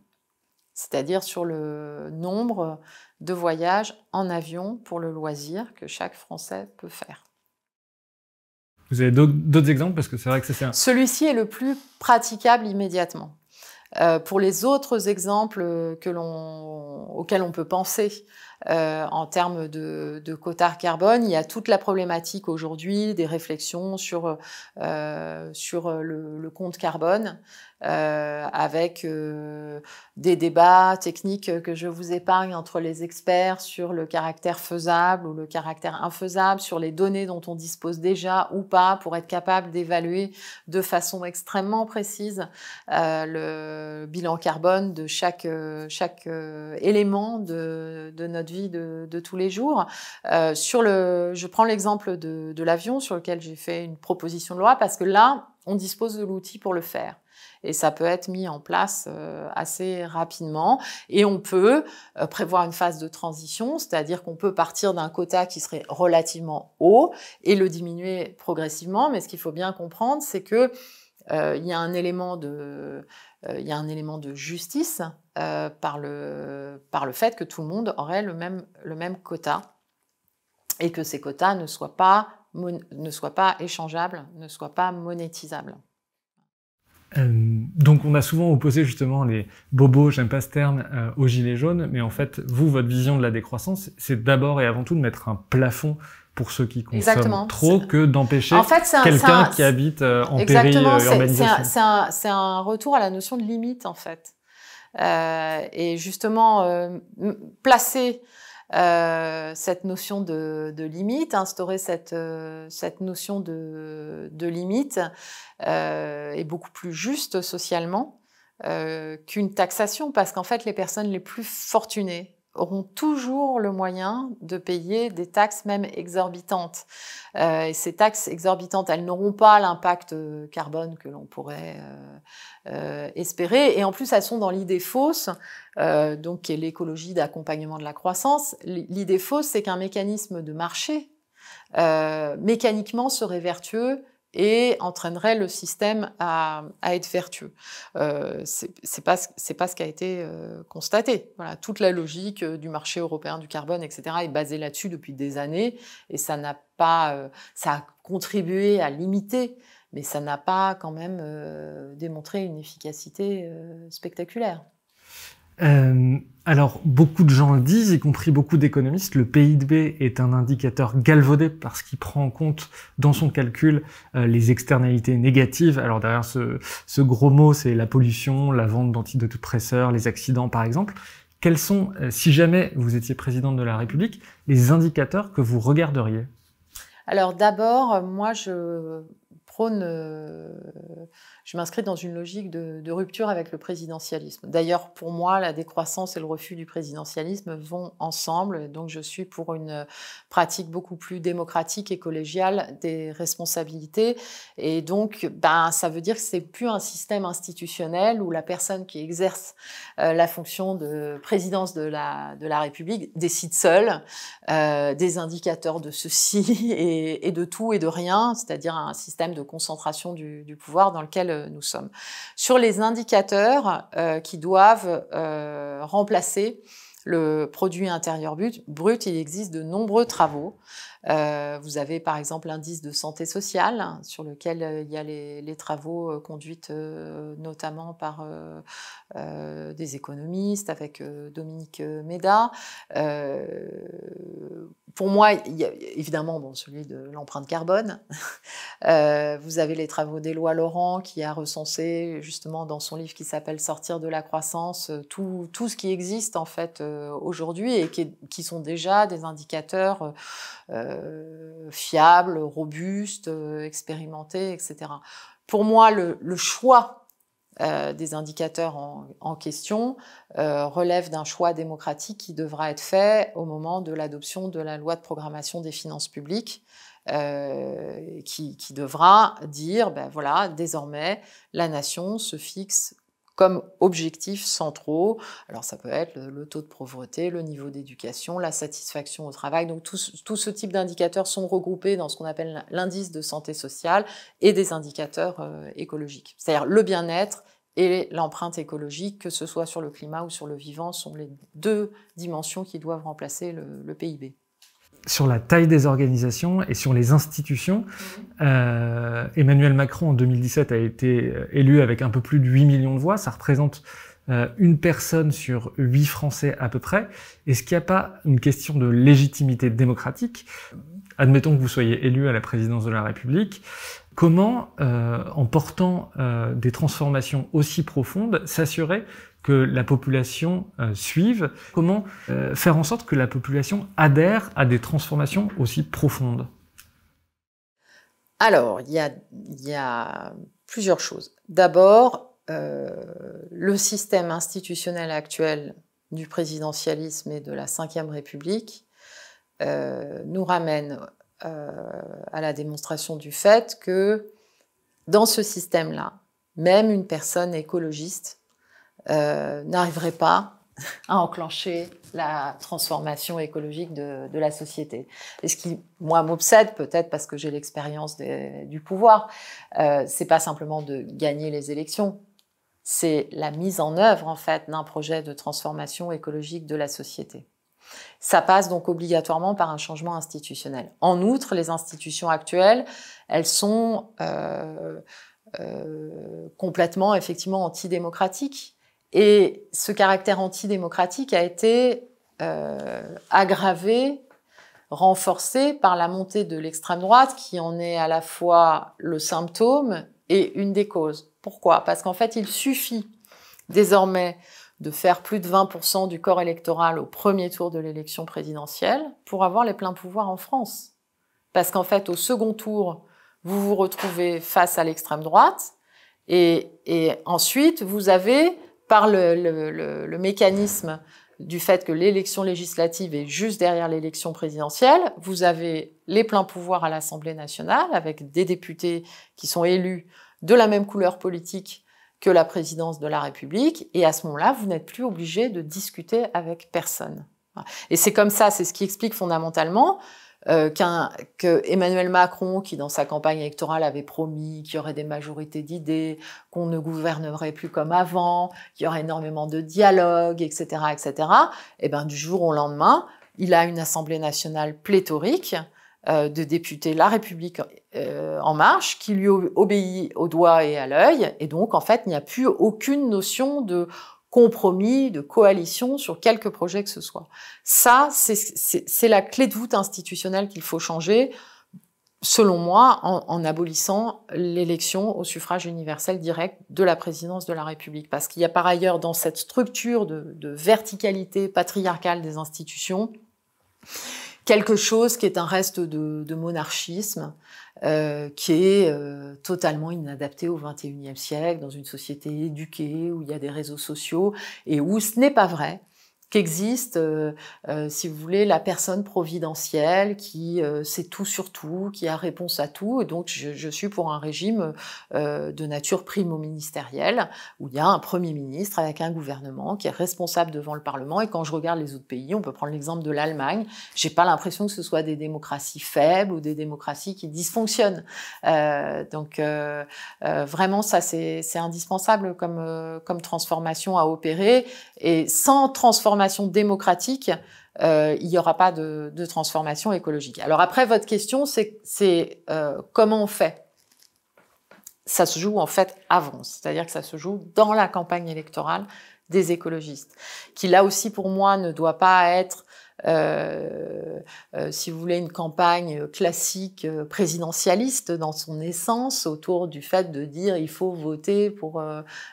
c'est-à-dire sur le nombre de voyages en avion pour le loisir que chaque Français peut faire. Vous avez d'autres exemples parce que c'est vrai que c'est Celui-ci est le plus praticable immédiatement euh, pour les autres exemples euh, auxquels on peut penser, euh, en termes de, de quotas carbone. Il y a toute la problématique aujourd'hui des réflexions sur, euh, sur le, compte carbone. Euh, avec des débats techniques que je vous épargne entre les experts sur le caractère faisable ou le caractère infaisable, sur les données dont on dispose déjà ou pas pour être capable d'évaluer de façon extrêmement précise le bilan carbone de chaque, chaque élément de, de notre de, tous les jours. Euh, sur le, je prends l'exemple de, de l'avion sur lequel j'ai fait une proposition de loi parce que là, on dispose de l'outil pour le faire et ça peut être mis en place euh, assez rapidement. Et on peut euh, prévoir une phase de transition, c'est-à-dire qu'on peut partir d'un quota qui serait relativement haut et le diminuer progressivement. Mais ce qu'il faut bien comprendre, c'est que il y a un élément de euh, il y a un élément de justice euh, par, le, par le fait que tout le monde aurait le même, le même quota et que ces quotas ne soient pas, ne soient pas échangeables, ne soient pas monétisables. Euh, donc on a souvent opposé justement les bobos, j'aime pas ce terme, aux gilets jaunes, mais en fait, vous, votre vision de la décroissance, c'est d'abord et avant tout de mettre un plafond pour ceux qui consomment trop que d'empêcher quelqu'un qui habite euh, en Exactement, périurbanisation. Euh, c'est un, retour à la notion de limite, en fait. Euh, et justement, placer cette notion de, limite, instaurer cette, cette notion de, de limite est beaucoup plus juste socialement qu'une taxation, parce qu'en fait, les personnes les plus fortunées, auront toujours le moyen de payer des taxes même exorbitantes. Euh, et ces taxes exorbitantes, elles n'auront pas l'impact euh, carbone que l'on pourrait euh, espérer. Et en plus, elles sont dans l'idée fausse, donc qui est l'écologie d'accompagnement de la croissance. L'idée fausse, c'est qu'un mécanisme de marché mécaniquement serait vertueux et entraînerait le système à, à être vertueux. Euh, c'est pas c'est pas ce qui a été euh, constaté. Voilà, toute la logique euh, du marché européen du carbone, etc., est basée là-dessus depuis des années, et ça n'a pas, euh, ça a contribué à limiter, mais ça n'a pas quand même démontré une efficacité spectaculaire. Euh, alors, beaucoup de gens le disent, y compris beaucoup d'économistes, le PIB est un indicateur galvaudé parce qu'il prend en compte dans son calcul euh, les externalités négatives. Alors derrière ce, gros mot, c'est la pollution, la vente d'antidépresseurs, les accidents par exemple. Quels sont, euh, si jamais vous étiez présidente de la République, les indicateurs que vous regarderiez Alors d'abord, moi je euh, je m'inscris dans une logique de, rupture avec le présidentialisme. D'ailleurs, pour moi, la décroissance et le refus du présidentialisme vont ensemble. Donc, je suis pour une pratique beaucoup plus démocratique et collégiale des responsabilités. Et donc, ben, ça veut dire que c'est plus un système institutionnel où la personne qui exerce euh, la fonction de présidence de la, de la République décide seule euh, des indicateurs de ceci et, et de tout et de rien, c'est-à-dire un système de concentration du, pouvoir dans lequel euh, nous sommes. Sur les indicateurs euh, qui doivent euh, remplacer le produit intérieur brut, il existe de nombreux travaux euh, vous avez par exemple l'indice de santé sociale hein, sur lequel euh, il y a les, travaux euh, conduits notamment par des économistes avec Dominique Méda. pour moi, il évidemment celui de l'empreinte carbone. vous avez les travaux d'Éloi Laurent qui a recensé justement dans son livre qui s'appelle Sortir de la croissance tout, ce qui existe en fait aujourd'hui et qui, sont déjà des indicateurs. Euh, fiable, robuste, euh, expérimenté, etc. Pour moi, le, choix euh, des indicateurs en, question relève d'un choix démocratique qui devra être fait au moment de l'adoption de la loi de programmation des finances publiques. Qui, qui, devra dire, ben voilà, désormais, la nation se fixe comme objectifs centraux. Alors ça peut être le, taux de pauvreté, le niveau d'éducation, la satisfaction au travail. Donc tout, ce type d'indicateurs sont regroupés dans ce qu'on appelle l'indice de santé sociale et des indicateurs euh, écologiques. C'est-à-dire le bien-être et l'empreinte écologique, que ce soit sur le climat ou sur le vivant, sont les deux dimensions qui doivent remplacer le PIB sur la taille des organisations et sur les institutions. Euh, Emmanuel Macron, en 2017, a été euh, élu avec un peu plus de 8 millions de voix. Ça représente euh, une personne sur 8 Français à peu près. Est-ce qu'il n'y a pas une question de légitimité démocratique Admettons que vous soyez élu à la présidence de la République. Comment, en portant des transformations aussi profondes, s'assurer que la population euh, suive, comment euh, faire en sorte que la population adhère à des transformations aussi profondes Alors, il y, a, plusieurs choses. D'abord, euh, le système institutionnel actuel du présidentialisme et de la Ve République nous ramène à la démonstration du fait que dans ce système-là, même une personne écologiste euh, n'arriverait pas à enclencher la transformation écologique de, la société. Et ce qui, moi, m'obsède, peut-être parce que j'ai l'expérience du pouvoir, euh, c'est pas simplement de gagner les élections, c'est la mise en œuvre, en fait, d'un projet de transformation écologique de la société. Ça passe donc obligatoirement par un changement institutionnel. En outre, les institutions actuelles, elles sont euh, euh, complètement, effectivement, antidémocratiques. Et ce caractère antidémocratique a été euh, aggravé, renforcé par la montée de l'extrême droite qui en est à la fois le symptôme et une des causes. Pourquoi Parce qu'en fait, il suffit désormais de faire plus de 20% du corps électoral au premier tour de l'élection présidentielle pour avoir les pleins pouvoirs en France. Parce qu'en fait, au second tour, vous vous retrouvez face à l'extrême droite et, et ensuite, vous avez par le, mécanisme du fait que l'élection législative est juste derrière l'élection présidentielle. Vous avez les pleins pouvoirs à l'Assemblée nationale avec des députés qui sont élus de la même couleur politique que la présidence de la République. Et à ce moment-là, vous n'êtes plus obligé de discuter avec personne. Et c'est comme ça, c'est ce qui explique fondamentalement euh, qu'un que Emmanuel Macron, qui dans sa campagne électorale avait promis qu'il y aurait des majorités d'idées, qu'on ne gouvernerait plus comme avant, qu'il y aurait énormément de dialogue, etc., etc. Et eh ben du jour au lendemain, il a une Assemblée nationale pléthorique euh, de députés La République euh, en marche qui lui obéit au doigt et à l'œil, et donc en fait il n'y a plus aucune notion de compromis, de coalition sur quelque projet que ce soit. Ça, c'est la clé de voûte institutionnelle qu'il faut changer, selon moi, en, en abolissant l'élection au suffrage universel direct de la présidence de la République. Parce qu'il y a par ailleurs dans cette structure de, verticalité patriarcale des institutions quelque chose qui est un reste de monarchisme euh, qui est euh, totalement inadapté au XXIe siècle, dans une société éduquée, où il y a des réseaux sociaux, et où ce n'est pas vrai qu'existe, euh, euh, si vous voulez, la personne providentielle qui euh, sait tout sur tout, qui a réponse à tout. Et donc, je, suis pour un régime de nature primo-ministérielle, où il y a un Premier ministre avec un gouvernement qui est responsable devant le Parlement. Et quand je regarde les autres pays, on peut prendre l'exemple de l'Allemagne, j'ai pas l'impression que ce soit des démocraties faibles ou des démocraties qui dysfonctionnent. donc, vraiment, ça, c'est indispensable comme, comme transformation à opérer. Et sans transformation, démocratique, euh, il n'y aura pas de, transformation écologique. Alors après, votre question, c'est euh, comment on fait Ça se joue en fait avant, c'est-à-dire que ça se joue dans la campagne électorale des écologistes, qui là aussi pour moi ne doit pas être euh, euh, si vous voulez, une campagne classique euh, présidentialiste dans son essence autour du fait de dire il faut voter pour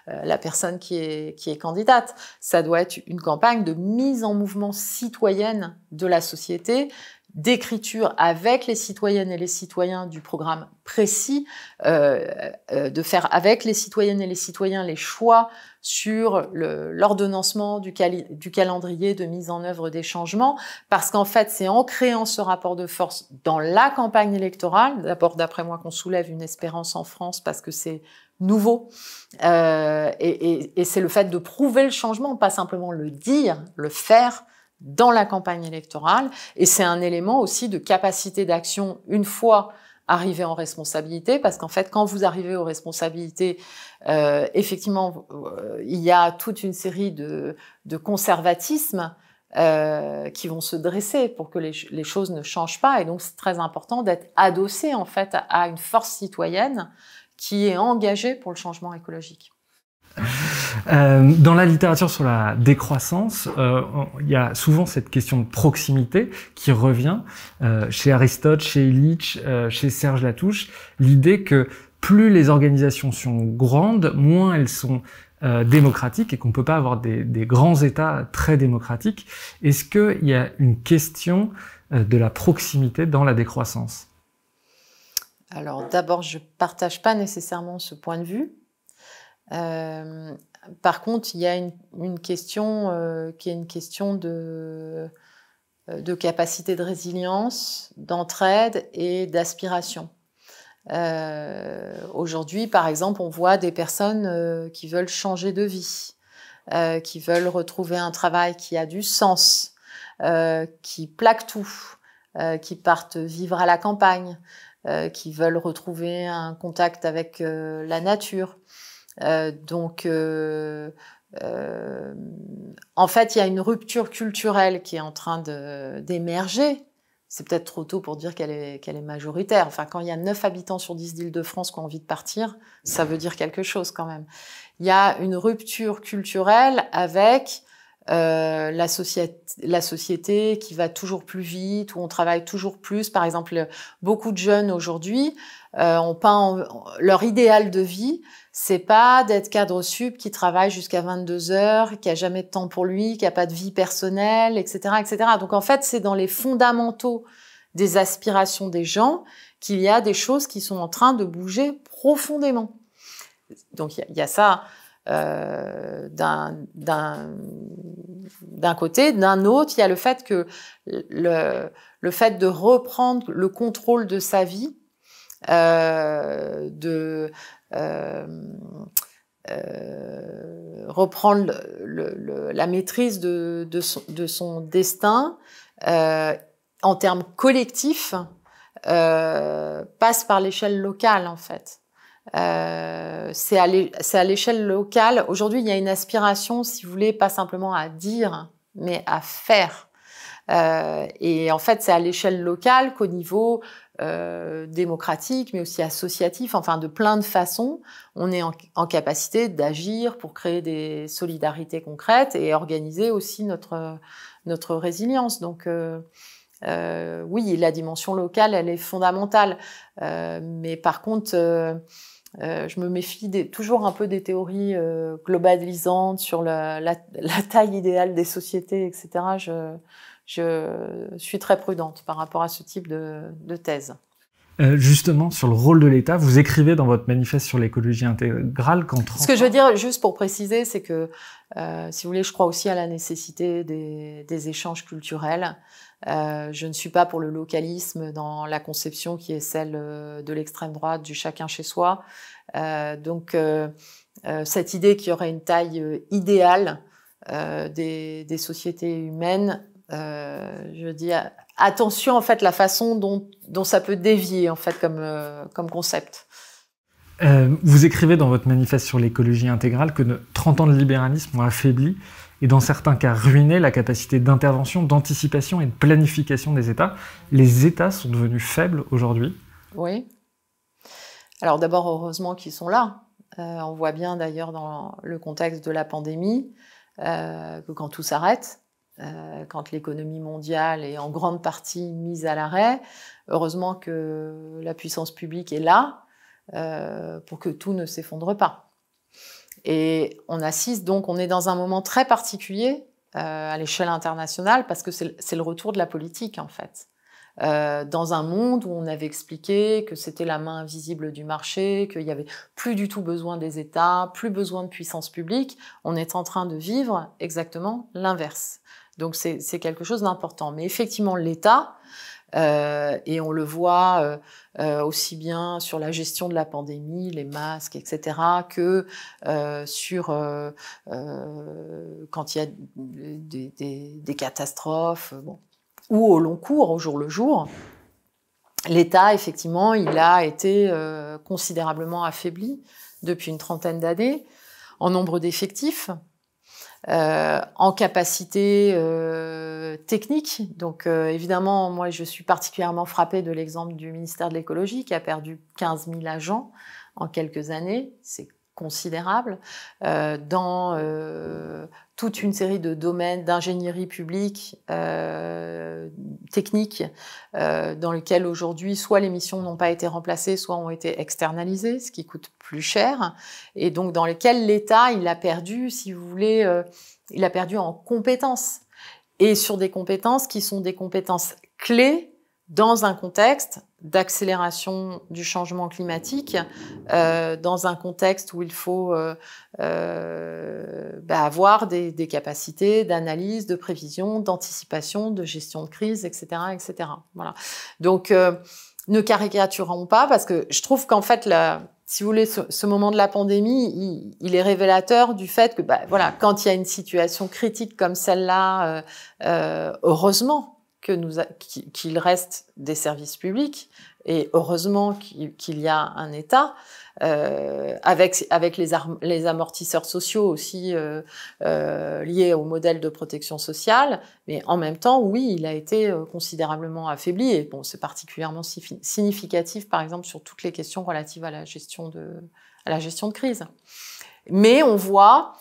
la personne qui est, qui est candidate. Ça doit être une campagne de mise en mouvement citoyenne de la société d'écriture avec les citoyennes et les citoyens du programme précis, euh, euh, de faire avec les citoyennes et les citoyens les choix sur l'ordonnancement du, du calendrier de mise en œuvre des changements, parce qu'en fait, c'est en créant ce rapport de force dans la campagne électorale, d'abord d'après moi qu'on soulève une espérance en France, parce que c'est nouveau. Euh, et, et, et c'est le fait de prouver le changement, pas simplement le dire, le faire, dans la campagne électorale et c'est un élément aussi de capacité d'action une fois arrivé en responsabilité parce qu'en fait quand vous arrivez aux responsabilités euh, effectivement euh, il y a toute une série de, de conservatismes euh, qui vont se dresser pour que les, les, choses ne changent pas et donc c'est très important d'être adossé en fait à une force citoyenne qui est engagée pour le changement écologique. Euh, dans la littérature sur la décroissance, euh, il y a souvent cette question de proximité qui revient euh, chez Aristote, chez Illich, chez Serge Latouche, l'idée que plus les organisations sont grandes, moins elles sont démocratiques et qu'on ne peut pas avoir des, grands États très démocratiques. Est-ce qu'il y a une question de la proximité dans la décroissance Alors d'abord, je ne partage pas nécessairement ce point de vue. Par contre, il y a une, question euh, qui est une question euh, de, capacité de résilience, d'entraide et d'aspiration. Euh, aujourd'hui, par exemple, on voit des personnes qui veulent changer de vie, qui veulent retrouver un travail qui a du sens, qui plaquent tout, qui partent vivre à la campagne, qui veulent retrouver un contact avec la nature. Euh, donc, euh, euh, en fait, il y a une rupture culturelle qui est en train d'émerger c'est peut-être trop tôt pour dire qu'elle est, est, majoritaire. Enfin, quand il y a 9 habitants sur 10 d'Île-de-France qui ont envie de partir, ça veut dire quelque chose quand même. Il y a une rupture culturelle avec euh, la, la, société qui va toujours plus vite, où on travaille toujours plus. Par exemple, beaucoup de jeunes aujourd'hui euh, ont peint leur idéal de vie, c'est pas d'être cadre sup qui travaille jusqu'à 22 heures, qui a jamais de temps pour lui, qui a pas de vie personnelle, etc., etc. Donc en fait, c'est dans les fondamentaux des aspirations des gens qu'il y a des choses qui sont en train de bouger profondément. Donc il y, a ça euh, d'un côté, d'un autre, il y a le fait que le, le fait de reprendre le contrôle de sa vie, euh, de euh, euh, reprendre la maîtrise de, son, destin euh, en termes collectifs passe par l'échelle locale en fait. c'est à l'échelle locale. Aujourd'hui, il y a une aspiration, si vous voulez, pas simplement à dire, mais à faire. et en fait, c'est à l'échelle locale qu'au niveau euh, démocratique, mais aussi associatif, enfin de plein de façons, on est en, capacité d'agir pour créer des solidarités concrètes et organiser aussi notre, notre résilience. Donc euh, euh, oui, la dimension locale, elle est fondamentale. mais par contre... je me méfie toujours un peu des théories globalisantes sur la, la, taille idéale des sociétés, etc. Je, je suis très prudente par rapport à ce type de, thèse. Euh, justement, sur le rôle de l'État, vous écrivez dans votre manifeste sur l'écologie intégrale contre. Ce que je veux dire, juste pour préciser, c'est que, euh, si vous voulez, je crois aussi à la nécessité des, échanges culturels. Euh, je ne suis pas pour le localisme dans la conception qui est celle de l'extrême droite, du chacun chez soi. donc, cette idée qu'il y aurait une taille idéale des, des, sociétés humaines euh, je dis attention en fait la façon dont, ça peut dévier en fait comme, euh, comme concept. Euh, vous écrivez dans votre manifeste sur l'écologie intégrale que 30 ans de libéralisme ont affaibli et dans certains cas ruiné la capacité d'intervention, d'anticipation et de planification des États. Les États sont devenus faibles aujourd'hui. Oui. Alors d'abord, heureusement qu'ils sont là. on voit bien d'ailleurs dans le contexte de la pandémie que quand tout s'arrête, euh, quand l'économie mondiale est en grande partie mise à l'arrêt. Heureusement que la puissance publique est là euh, pour que tout ne s'effondre pas. Et on assiste donc, on est dans un moment très particulier euh, à l'échelle internationale parce que c'est le retour de la politique en fait. dans un monde où on avait expliqué que c'était la main invisible du marché, qu'il n'y avait plus du tout besoin des États, plus besoin de puissance publique, on est en train de vivre exactement l'inverse. Donc c'est quelque chose d'important. Mais effectivement, l'État, euh, et on le voit euh, euh, aussi bien sur la gestion de la pandémie, les masques, etc., que sur quand il y a des, catastrophes, ou au long cours, au jour le jour. L'État, effectivement, il a été considérablement affaibli depuis une trentaine d'années en nombre d'effectifs. Euh, en capacité euh, technique. Donc euh, évidemment, moi, je suis particulièrement frappée de l'exemple du ministère de l'écologie qui a perdu 15 000 agents en quelques années. C'est considérable dans toute une série de domaines d'ingénierie publique, technique, dans lequel aujourd'hui soit les missions n'ont pas été remplacées, soit ont été externalisées, ce qui coûte plus cher, et donc dans lesquels l'État, il a perdu, si vous voulez, euh, il a perdu en compétences, et sur des compétences qui sont des compétences clés dans un contexte d'accélération du changement climatique, euh, dans un contexte où il faut euh, bah, avoir des, capacités d'analyse, de prévision, d'anticipation, de gestion de crise, etc., etc. Voilà. Donc, ne caricaturons pas, parce que je trouve qu'en fait la, si vous voulez, ce, moment de la pandémie, il, est révélateur du fait que, bah, voilà, quand il y a une situation critique comme celle-là, euh, euh, heureusement que nous qu'il reste des services publics et heureusement qu'il y a un État. Euh, avec les, amortisseurs sociaux aussi euh, euh, liés au modèle de protection sociale. Mais en même temps, oui, il a été considérablement affaibli. Et bon, c'est particulièrement significatif, par exemple, sur toutes les questions relatives à la gestion de à la gestion de crise. Mais on voit,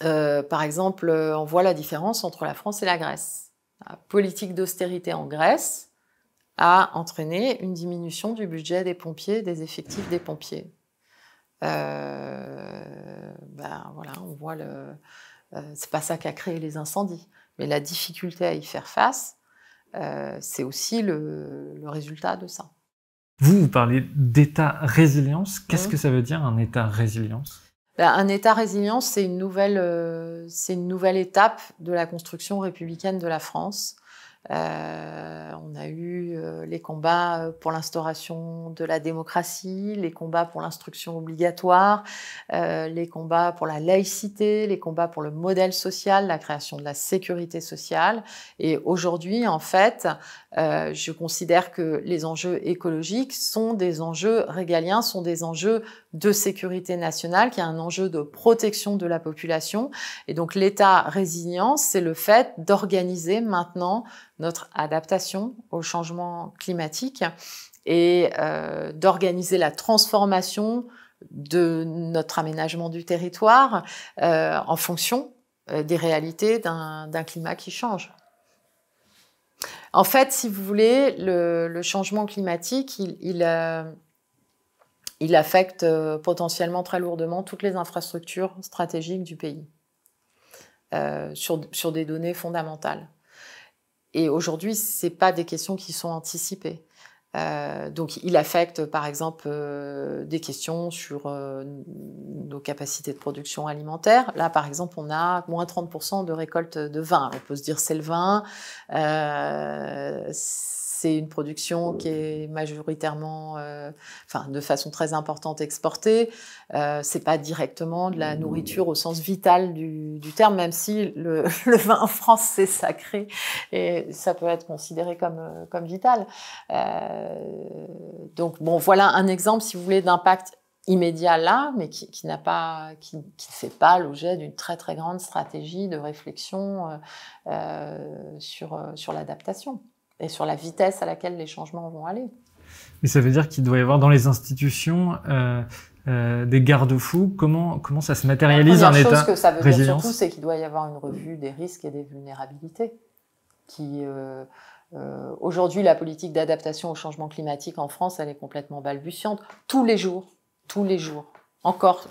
par exemple, on voit la différence entre la France et la Grèce. La politique d'austérité en Grèce a entraîné une diminution du budget des pompiers, des effectifs des pompiers. Euh, ben voilà, on voit le. Euh, c'est pas ça qui a créé les incendies, mais la difficulté à y faire face, euh, c'est aussi le, résultat de ça. Vous, vous parlez d'état résilience. Qu'est-ce mmh. que ça veut dire un état résilience ben, Un état résilience, c'est une, c'est une nouvelle étape de la construction républicaine de la France. Euh, on a eu euh, les combats euh, pour l'instauration de la démocratie, les combats pour l'instruction obligatoire, les combats pour la laïcité, les combats pour le modèle social, la création de la sécurité sociale. Et aujourd'hui, en fait, je considère que les enjeux écologiques sont des enjeux régaliens, sont des enjeux de sécurité nationale, qui est un enjeu de protection de la population. Et donc l'état résilience, c'est le fait d'organiser maintenant notre adaptation au changement climatique et euh, d'organiser la transformation de notre aménagement du territoire euh, en fonction euh, des réalités d'un climat qui change. En fait, si vous voulez, le, changement climatique, il, il affecte euh, potentiellement très lourdement toutes les infrastructures stratégiques du pays euh, sur, sur, des données fondamentales. Et aujourd'hui, ce pas des questions qui sont anticipées. Euh, donc, il affecte, par exemple, des questions sur nos capacités de production alimentaire. Là, par exemple, on a moins 30% de récolte de vin. On peut se dire, c'est le vin c'est une production qui est majoritairement, euh, enfin, de façon très importante exportée. Ce euh, c'est pas directement de la nourriture au sens vital du, terme, même si le, vin en France c'est sacré et ça peut être considéré comme euh, comme vital. donc bon, voilà un exemple, si vous voulez, d'impact immédiat là, mais qui, n'a pas, qui, ne fait pas l'objet d'une très très grande stratégie de réflexion sur, sur l'adaptation et sur la vitesse à laquelle les changements vont aller. Mais ça veut dire qu'il doit y avoir dans les institutions euh, euh, des garde-fous. Comment, comment ça se matérialise en état La que ça veut dire surtout, c'est qu'il doit y avoir une revue des risques et des vulnérabilités. Qui euh, aujourd'hui, la politique d'adaptation au changement climatique en France, elle est complètement balbutiante. Tous les jours, tous les jours, encore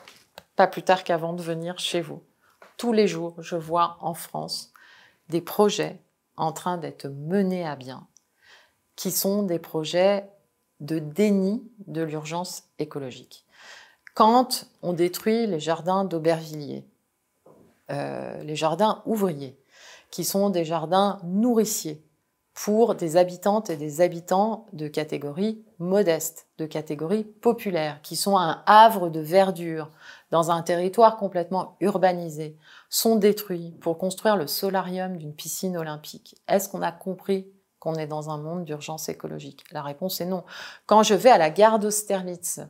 pas plus tard qu'avant de venir chez vous, tous les jours, je vois en France des projets en train d'être menés à bien, qui sont des projets de déni de l'urgence écologique. Quand on détruit les jardins d'Aubervilliers, euh, les jardins ouvriers, qui sont des jardins nourriciers pour des habitantes et des habitants de catégorie modeste, de catégorie populaire, qui sont un havre de verdure, dans un territoire complètement urbanisé, sont détruits pour construire le solarium d'une piscine olympique. Est-ce qu'on a compris qu'on est dans un monde d'urgence écologique La réponse est non. Quand je vais à la gare d'Austerlitz,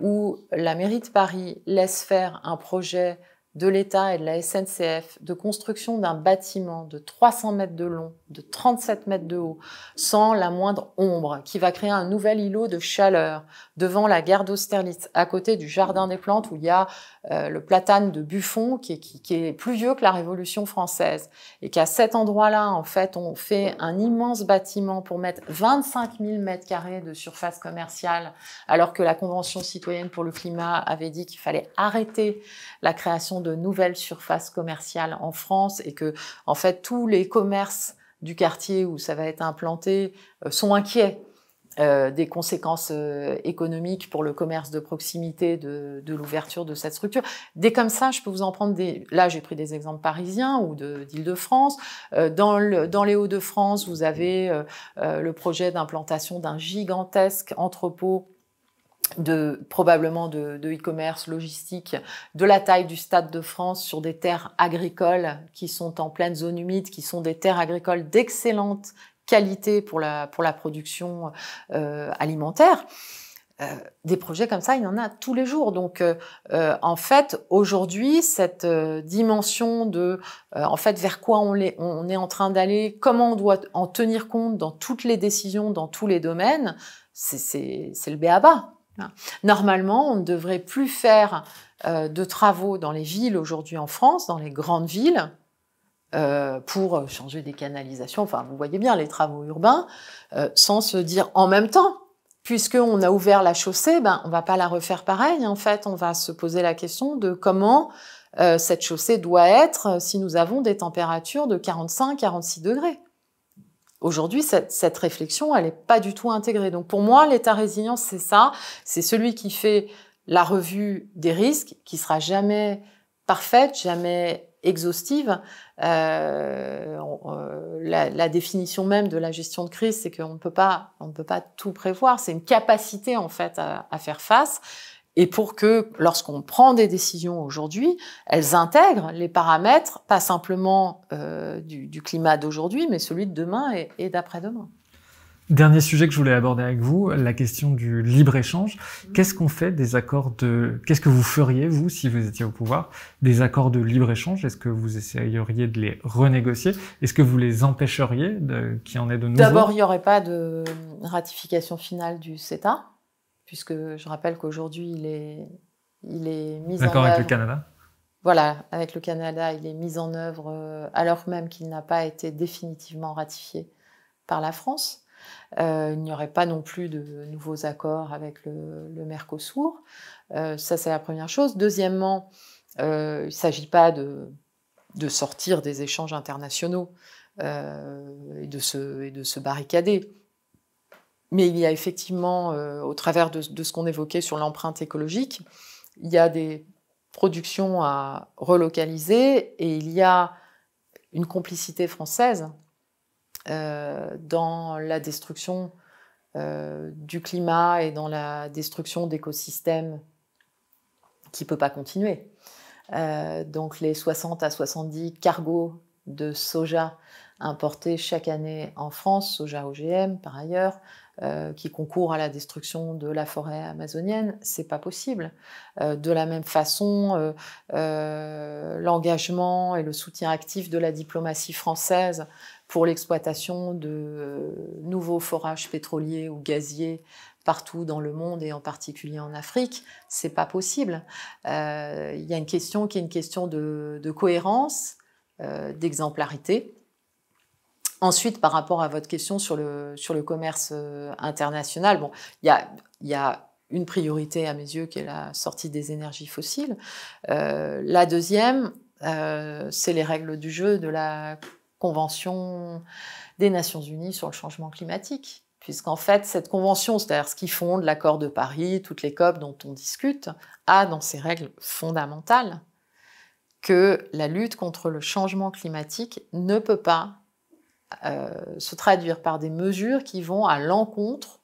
où la mairie de Paris laisse faire un projet de l'État et de la SNCF de construction d'un bâtiment de 300 mètres de long, de 37 mètres de haut, sans la moindre ombre, qui va créer un nouvel îlot de chaleur devant la gare d'Austerlitz, à côté du Jardin des Plantes, où il y a euh, le platane de Buffon, qui est, qui est, plus vieux que la Révolution française. Et qu'à cet endroit-là, en fait, on fait un immense bâtiment pour mettre 25 000 mètres carrés de surface commerciale, alors que la Convention citoyenne pour le climat avait dit qu'il fallait arrêter la création de nouvelles surfaces commerciales en France et que, en fait, tous les commerces du quartier où ça va être implanté euh, sont inquiets euh, des conséquences euh, économiques pour le commerce de proximité de, l'ouverture de cette structure. Dès comme ça, je peux vous en prendre des. Là, j'ai pris des exemples parisiens ou d'Île-de-France. dans, le, dans les Hauts-de-France, vous avez le projet d'implantation d'un gigantesque entrepôt de probablement de e-commerce, logistique, de la taille du Stade de France sur des terres agricoles qui sont en pleine zone humide, qui sont des terres agricoles d'excellente qualité pour la, pour la production euh, alimentaire. Euh, des projets comme ça, il y en a tous les jours. Donc, euh, en fait, aujourd'hui, cette dimension de, en fait, vers quoi on, est, on est en train d'aller, comment on doit en tenir compte dans toutes les décisions, dans tous les domaines, c'est le béaba. Normalement, on ne devrait plus faire euh, de travaux dans les villes aujourd'hui en France, dans les grandes villes, euh, pour changer des canalisations, enfin vous voyez bien les travaux urbains, euh, sans se dire en même temps, puisqu'on a ouvert la chaussée, ben, on va pas la refaire pareil, en fait, on va se poser la question de comment cette chaussée doit être si nous avons des températures de 45-46 degrés. Aujourd'hui, cette, cette, réflexion, elle n'est pas du tout intégrée. Donc pour moi, l'état résilience, c'est ça. C'est celui qui fait la revue des risques, qui sera jamais parfaite, jamais exhaustive. Euh, euh la, la, définition même de la gestion de crise, c'est qu'on ne peut pas, on ne peut pas tout prévoir. C'est une capacité en fait à, à faire face et pour que lorsqu'on prend des décisions aujourd'hui, elles intègrent les paramètres, pas simplement euh, du, climat d'aujourd'hui, mais celui de demain et, d'après-demain. Dernier sujet que je voulais aborder avec vous, la question du libre-échange. Mmh. Qu'est-ce qu'on fait des accords de... Qu'est-ce que vous feriez, vous, si vous étiez au pouvoir, des accords de libre-échange Est-ce que vous essayeriez de les renégocier Est-ce que vous les empêcheriez de... en ait de nouveaux D'abord, il n'y aurait pas de ratification finale du CETA puisque je rappelle qu'aujourd'hui, il est, mis en œuvre. D'accord avec le Canada Voilà, avec le Canada, il est mis en œuvre euh, alors même qu'il n'a pas été définitivement ratifié par la France. Euh, il n'y aurait pas non plus de nouveaux accords avec le, Mercosur. Euh, ça, c'est la première chose. Deuxièmement, il ne s'agit pas de, sortir des échanges internationaux et, de se, barricader. Mais il y a effectivement, euh, au travers de, ce qu'on évoquait sur l'empreinte écologique, il y a des productions à relocaliser et il y a une complicité française euh, dans la destruction euh, du climat et dans la destruction d'écosystèmes qui ne peut pas continuer. donc les 60 à 70 cargos de soja importés chaque année en France, soja OGM par ailleurs, euh, qui concourent à la destruction de la forêt amazonienne, c'est pas possible. Euh, de la même façon, euh, l'engagement et le soutien actif de la diplomatie française pour l'exploitation de nouveaux forages pétroliers ou gaziers partout dans le monde et en particulier en Afrique, c'est pas possible. Il y a une question qui est une question de cohérence, d'exemplarité Ensuite, par rapport à votre question sur le, commerce euh, international, bon, il y a, une priorité à mes yeux qui est la sortie des énergies fossiles. Euh, la deuxième, euh, c'est les règles du jeu de la Convention des Nations Unies sur le changement climatique. Puisqu'en fait, cette convention, c'est-à-dire ce qui fonde l'accord de Paris, toutes les COP dont on discute, a dans ses règles fondamentales que la lutte contre le changement climatique ne peut pas euh, se traduire par des mesures qui vont à l'encontre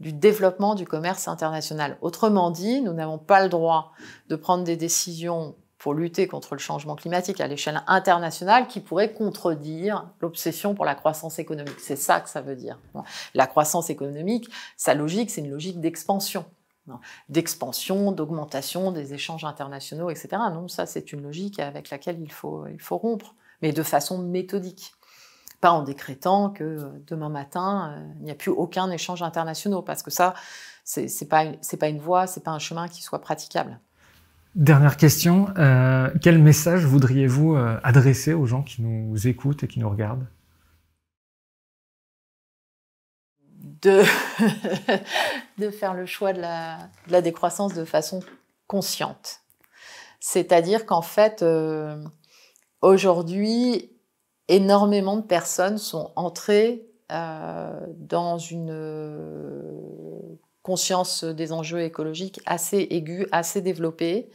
du développement du commerce international. Autrement dit, nous n'avons pas le droit de prendre des décisions pour lutter contre le changement climatique à l'échelle internationale qui pourraient contredire l'obsession pour la croissance économique. C'est ça que ça veut dire. La croissance économique, sa logique, c'est une logique d'expansion. D'expansion, d'augmentation des échanges internationaux, etc. Non, ça, c'est une logique avec laquelle il faut rompre, mais de façon méthodique pas en décrétant que euh, demain matin, euh, il n'y a plus aucun échange international, parce que ça, ce n'est pas, pas, une voie, c'est pas un chemin qui soit praticable. Dernière question, euh, quel message voudriez-vous adresser aux gens qui nous écoutent et qui nous regardent de, de faire le choix de la, décroissance de façon consciente. C'est-à-dire qu'en fait, aujourd'hui, énormément de personnes sont entrées euh, dans une euh, conscience des enjeux écologiques assez aiguë, assez développée,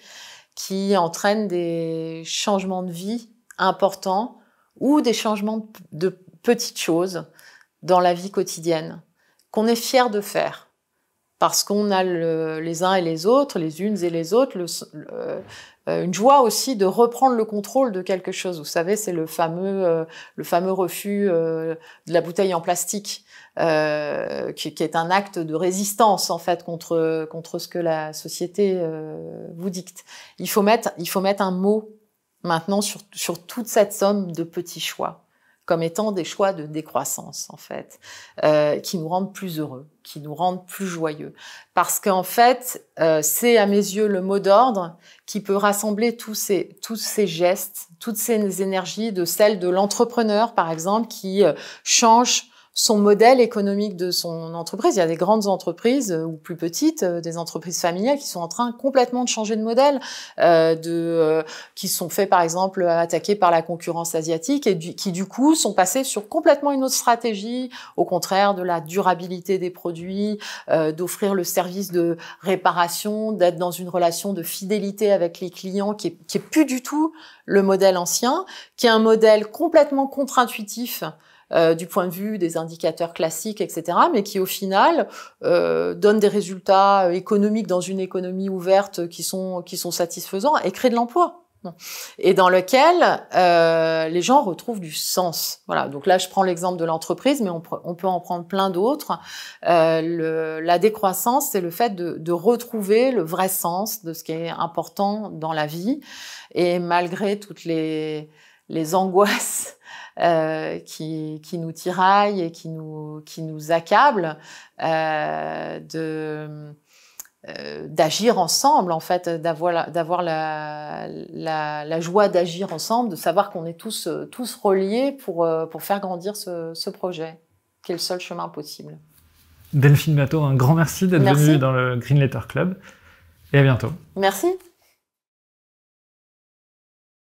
qui entraîne des changements de vie importants ou des changements de petites choses dans la vie quotidienne qu'on est fier de faire parce qu'on a les uns et les autres, les unes et les autres, euh, une joie aussi de reprendre le contrôle de quelque chose. Vous savez, c'est le fameux, euh, le fameux refus euh, de la bouteille en plastique, qui, qui, est un acte de résistance en fait contre contre ce que la société vous dicte. Il faut mettre, il faut mettre un mot maintenant sur, sur toute cette somme de petits choix comme étant des choix de décroissance, en fait, euh, qui nous rendent plus heureux, qui nous rendent plus joyeux. Parce qu'en fait, euh, c'est à mes yeux le mot d'ordre qui peut rassembler tous ces, tous ces gestes, toutes ces énergies de celles de l'entrepreneur, par exemple, qui euh, change son modèle économique de son entreprise. Il y a des grandes entreprises euh, ou plus petites, euh, des entreprises familiales qui sont en train complètement de changer de modèle, euh, de, qui sont fait par exemple attaquer par la concurrence asiatique et qui du coup sont passées sur complètement une autre stratégie, au contraire de la durabilité des produits, d'offrir le service de réparation, d'être dans une relation de fidélité avec les clients qui est, qui est plus du tout le modèle ancien, qui est un modèle complètement contre-intuitif euh, du point de vue des indicateurs classiques, etc., mais qui au final euh, donnent des résultats euh, économiques dans une économie ouverte qui sont, qui sont satisfaisants et créent de l'emploi et dans lequel euh, les gens retrouvent du sens. Voilà. Donc là, je prends l'exemple de l'entreprise, mais on, peut en prendre plein d'autres. la décroissance, c'est le fait de, de, retrouver le vrai sens de ce qui est important dans la vie. Et malgré toutes les, les angoisses euh, qui, nous tiraille et qui nous, qui nous accable, euh, de euh, d'agir ensemble en fait d'avoir d'avoir la, la, joie d'agir ensemble de savoir qu'on est tous tous reliés pour pour faire grandir ce, ce projet qui est le seul chemin possible Delphine Bateau un grand merci d'être venue dans le Green Letter Club et à bientôt merci